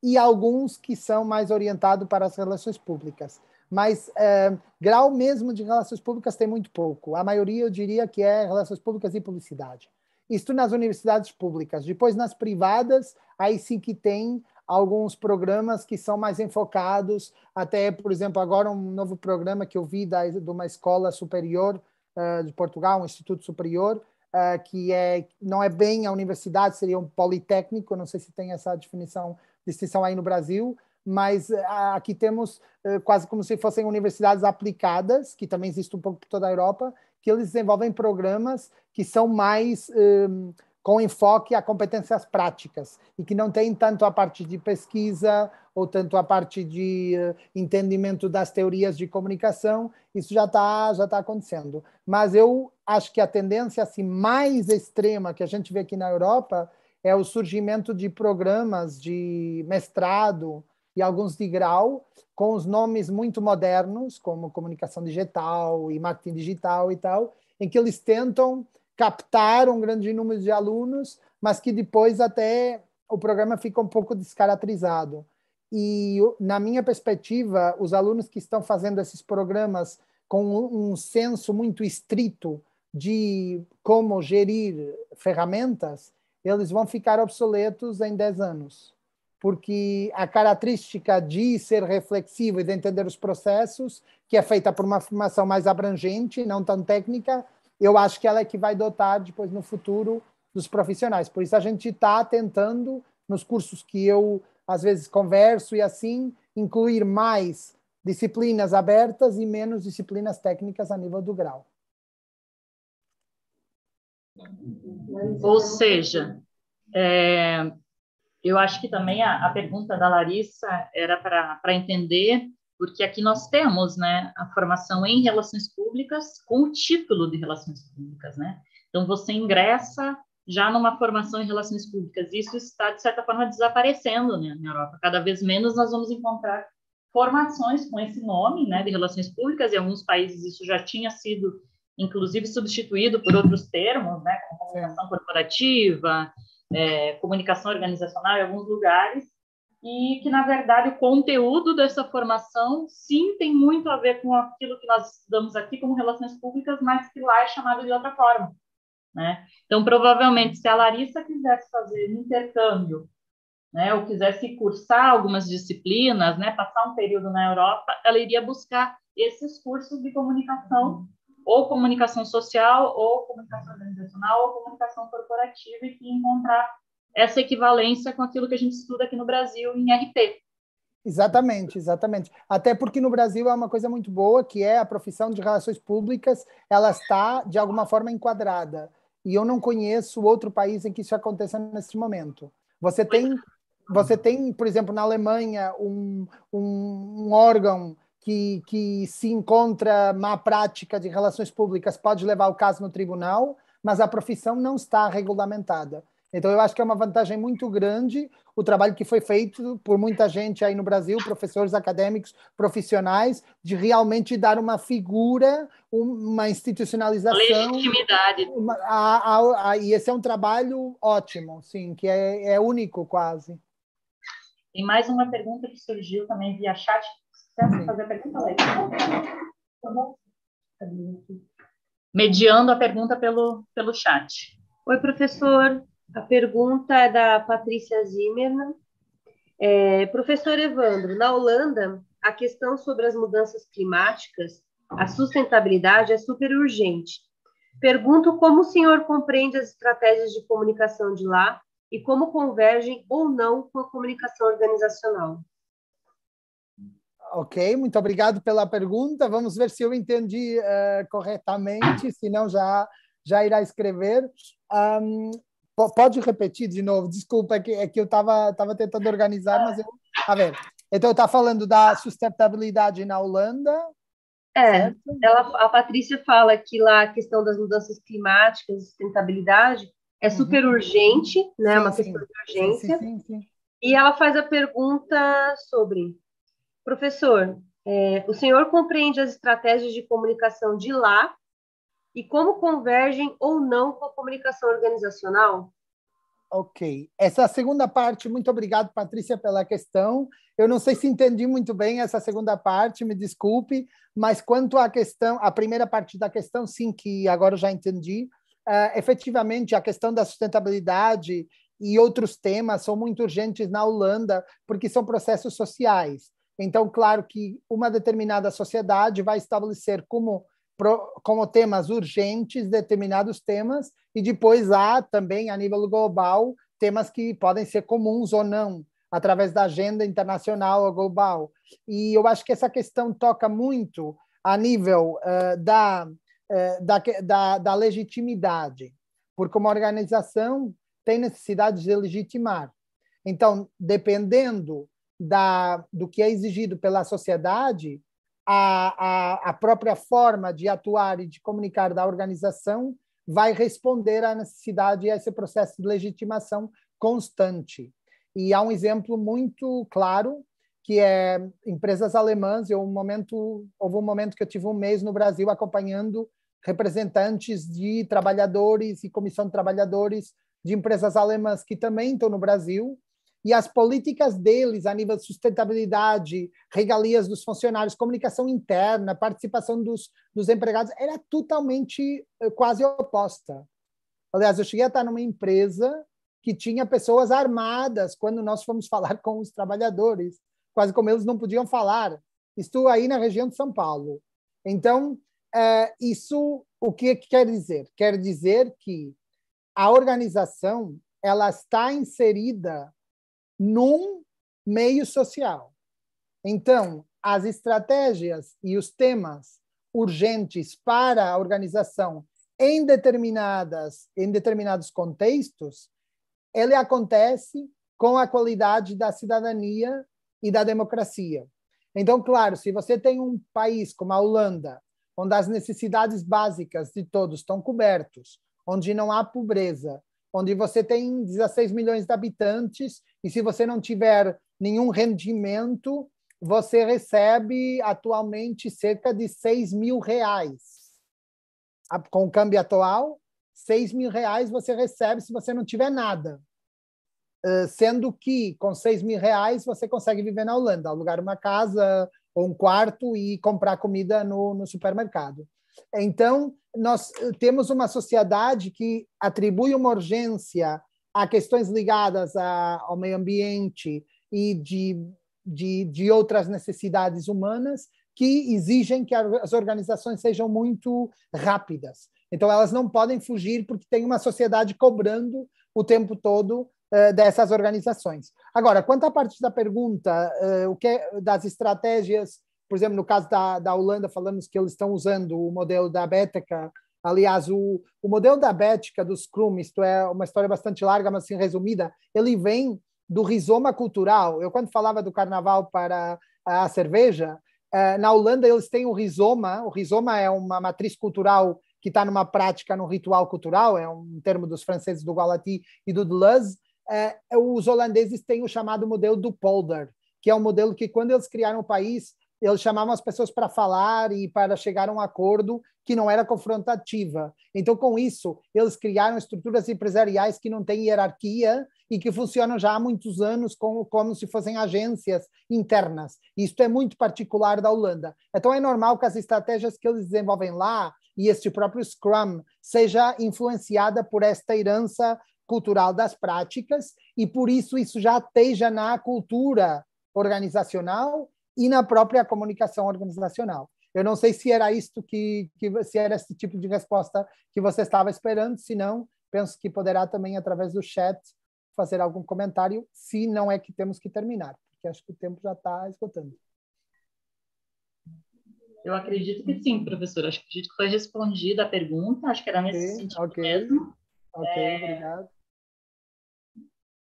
e alguns que são mais orientados para as relações públicas. Mas eh, grau mesmo de relações públicas tem muito pouco. A maioria, eu diria, que é relações públicas e publicidade. Isto nas universidades públicas. Depois, nas privadas, aí sim que tem alguns programas que são mais enfocados, até, por exemplo, agora um novo programa que eu vi da, de uma escola superior uh, de Portugal, um instituto superior, uh, que é, não é bem a universidade, seria um politécnico, não sei se tem essa definição, distinção aí no Brasil, mas eh, aqui temos eh, quase como se fossem universidades aplicadas, que também existe um pouco por toda a Europa, que eles desenvolvem programas que são mais um, eh, com enfoque a competências práticas e que não têm tanto a parte de pesquisa ou tanto a parte de uh, entendimento das teorias de comunicação, isso já está já tá acontecendo. Mas eu acho que a tendência assim, mais extrema que a gente vê aqui na Europa é o surgimento de programas de mestrado, e alguns de grau, com os nomes muito modernos, como comunicação digital e marketing digital e tal, em que eles tentam captar um grande número de alunos, mas que depois até o programa fica um pouco descaracterizado. E, na minha perspectiva, os alunos que estão fazendo esses programas com um, um senso muito estrito de como gerir ferramentas, eles vão ficar obsoletos em 10 anos porque a característica de ser reflexivo e de entender os processos, que é feita por uma formação mais abrangente, não tão técnica, eu acho que ela é que vai dotar depois no futuro dos profissionais. Por isso a gente está tentando, nos cursos que eu às vezes converso e assim, incluir mais disciplinas abertas e menos disciplinas técnicas a nível do grau. Ou seja, é, eu acho que também a, a pergunta da Larissa era para entender, porque aqui nós temos né, a formação em relações públicas com o título de relações públicas, né? Então, você ingressa já numa formação em relações públicas. Isso está, de certa forma, desaparecendo né, na Europa. Cada vez menos nós vamos encontrar formações com esse nome né, de relações públicas. Em alguns países isso já tinha sido, inclusive, substituído por outros termos, né, como formação corporativa, é, comunicação organizacional em alguns lugares, e que, na verdade, o conteúdo dessa formação, sim, tem muito a ver com aquilo que nós estudamos aqui como relações públicas, mas que lá é chamado de outra forma. Né? Então, provavelmente, se a Larissa quisesse fazer um intercâmbio, né, ou quisesse cursar algumas disciplinas, né, passar um período na Europa, ela iria buscar esses cursos de comunicação ou comunicação social, ou comunicação organizacional, ou comunicação corporativa, e encontrar essa equivalência com aquilo que a gente estuda aqui no Brasil em RP. Exatamente, exatamente. Até porque no Brasil é uma coisa muito boa, que é a profissão de relações públicas, ela está, de alguma forma, enquadrada. E eu não conheço outro país em que isso aconteça neste momento. Você tem, é. você tem por exemplo, na Alemanha, um, um, um órgão que, que se encontra má prática de relações públicas pode levar o caso no tribunal, mas a profissão não está regulamentada. Então, eu acho que é uma vantagem muito grande o trabalho que foi feito por muita gente aí no Brasil, professores acadêmicos, profissionais, de realmente dar uma figura, uma institucionalização. Legitimidade. Uma, a, a, a, e esse é um trabalho ótimo, sim, que é, é único quase. E mais uma pergunta que surgiu também via chat Tá Mediando a pergunta pelo, pelo chat. Oi, professor. A pergunta é da Patrícia Zimmermann. Né? É, professor Evandro, na Holanda, a questão sobre as mudanças climáticas, a sustentabilidade é super urgente. Pergunto como o senhor compreende as estratégias de comunicação de lá e como convergem ou não com a comunicação organizacional ok, muito obrigado pela pergunta. Vamos ver se eu entendi uh, corretamente, se não já, já irá escrever. Um, pode repetir de novo, desculpa, é que, é que eu estava tentando organizar, mas eu... A ver, então está falando da sustentabilidade na Holanda. É, ela, a Patrícia fala que lá a questão das mudanças climáticas, sustentabilidade, é uhum. super uhum. urgente, né? Sim, é uma sim. questão de urgência. Sim, sim, sim. E ela faz a pergunta sobre Professor, é, o senhor compreende as estratégias de comunicação de lá e como convergem ou não com a comunicação organizacional? Ok. Essa segunda parte, muito obrigado, Patrícia, pela questão. Eu não sei se entendi muito bem essa segunda parte, me desculpe, mas quanto à questão, a primeira parte da questão, sim, que agora já entendi. Uh, efetivamente, a questão da sustentabilidade e outros temas são muito urgentes na Holanda, porque são processos sociais. Então, claro que uma determinada sociedade vai estabelecer como como temas urgentes determinados temas e depois há também a nível global temas que podem ser comuns ou não através da agenda internacional ou global. E eu acho que essa questão toca muito a nível uh, da, uh, da, da, da legitimidade, porque uma organização tem necessidade de legitimar. Então, dependendo da, do que é exigido pela sociedade, a, a, a própria forma de atuar e de comunicar da organização vai responder à necessidade e a esse processo de legitimação constante. E há um exemplo muito claro que é empresas alemãs. Eu, um momento, houve um momento que eu tive um mês no Brasil acompanhando representantes de trabalhadores e comissão de trabalhadores de empresas alemãs que também estão no Brasil e as políticas deles a nível de sustentabilidade, regalias dos funcionários, comunicação interna, participação dos, dos empregados, era totalmente eh, quase oposta. Aliás, eu cheguei a estar numa empresa que tinha pessoas armadas quando nós fomos [laughs] falar com os trabalhadores, quase como eles não podiam falar. Estou aí na região de São Paulo. Então, eh, isso o que quer dizer? Quer dizer que a organização ela está inserida num meio social. Então, as estratégias e os temas urgentes para a organização em determinadas em determinados contextos, ele acontece com a qualidade da cidadania e da democracia. Então, claro, se você tem um país como a Holanda, onde as necessidades básicas de todos estão cobertos, onde não há pobreza, onde você tem 16 milhões de habitantes e se você não tiver nenhum rendimento, você recebe atualmente cerca de 6 mil reais. Com o câmbio atual, 6 mil reais você recebe se você não tiver nada. Ah, sendo que com 6 mil reais você consegue viver na Holanda, alugar uma casa ou um quarto e comprar comida no, no supermercado. Então, nós eh, temos uma sociedade que atribui uma urgência a questões ligadas a, ao meio ambiente e de, de, de, outras necessidades humanas que exigem que as organizações sejam muito rápidas. Então, elas não podem fugir porque tem uma sociedade cobrando o tempo todo eh, dessas organizações. Agora, quanto à parte da pergunta, eh, o que é, das estratégias, por exemplo, no caso da, da Holanda, falamos que eles estão usando o modelo da Beteca Aliás, o, o modelo da bética dos Krum, isto é uma história bastante larga, mas assim resumida, ele vem do rizoma cultural. Eu, quando falava do carnaval para a cerveja, eh, na Holanda eles têm o rizoma. O rizoma é uma matriz cultural que está numa prática, num ritual cultural, é um termo dos franceses do Galati e do Deleuze. Eh, os holandeses têm o chamado modelo do polder, que é um modelo que, quando eles criaram o país, eles chamavam as pessoas para falar e para chegar a um acordo que não era confrontativa. Então, com isso, eles criaram estruturas empresariais que não têm hierarquia e que funcionam já há muitos anos como, como se fossem agências internas. Isto é muito particular da Holanda. Então, é normal que as estratégias que eles desenvolvem lá e este próprio Scrum seja influenciada por esta herança cultural das práticas e por isso isso já esteja na cultura organizacional e na própria comunicação organizacional. Eu não sei se era isto que, que se era esse tipo de resposta que você estava esperando, se não, penso que poderá também através do chat fazer algum comentário, se não é que temos que terminar, porque acho que o tempo já está esgotando. Eu acredito que sim, professor. Acho que foi respondida a pergunta. Acho que era nesse okay, sentido okay. mesmo. Ok, é... obrigado.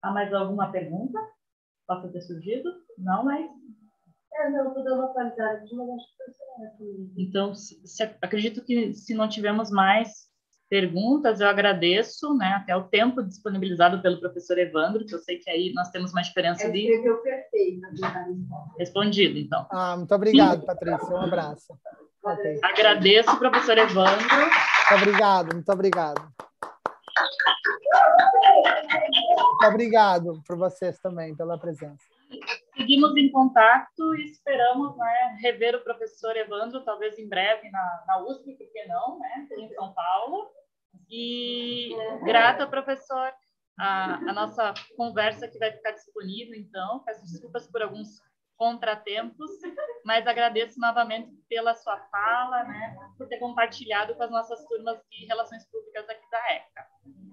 Há mais alguma pergunta? Possa ter surgido? Não, mas né, então, se, se, acredito que se não tivermos mais perguntas, eu agradeço, né, até o tempo disponibilizado pelo professor Evandro, que eu sei que aí nós temos uma diferença é, de... Então. Respondido, então. Ah, muito obrigado, Sim. Patrícia, um abraço. Agradeço, professor Evandro. Muito obrigado, muito obrigado. Obrigado por vocês também, pela presença. Seguimos em contato e esperamos né, rever o professor Evandro, talvez em breve, na, na USP, porque não, né, em São Paulo. E grata, professor, a, a nossa conversa que vai ficar disponível, então. Peço desculpas por alguns contratempos, mas agradeço novamente pela sua fala, né, por ter compartilhado com as nossas turmas de relações públicas aqui da ECA.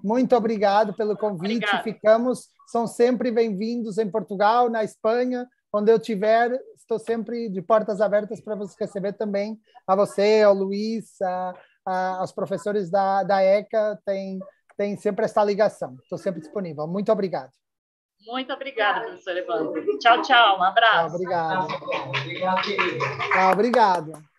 Muito obrigado pelo convite. Ficamos, são sempre bem-vindos em Portugal, na Espanha, onde eu tiver, estou sempre de portas abertas para vocês receber também. A você, ao Luiz, a, a, aos professores da, da ECA, tem, tem sempre esta ligação. Estou sempre disponível. Muito obrigado. Muito obrigada, professor Evandro. Tchau, tchau. Um abraço. Obrigado. Tchau, obrigado.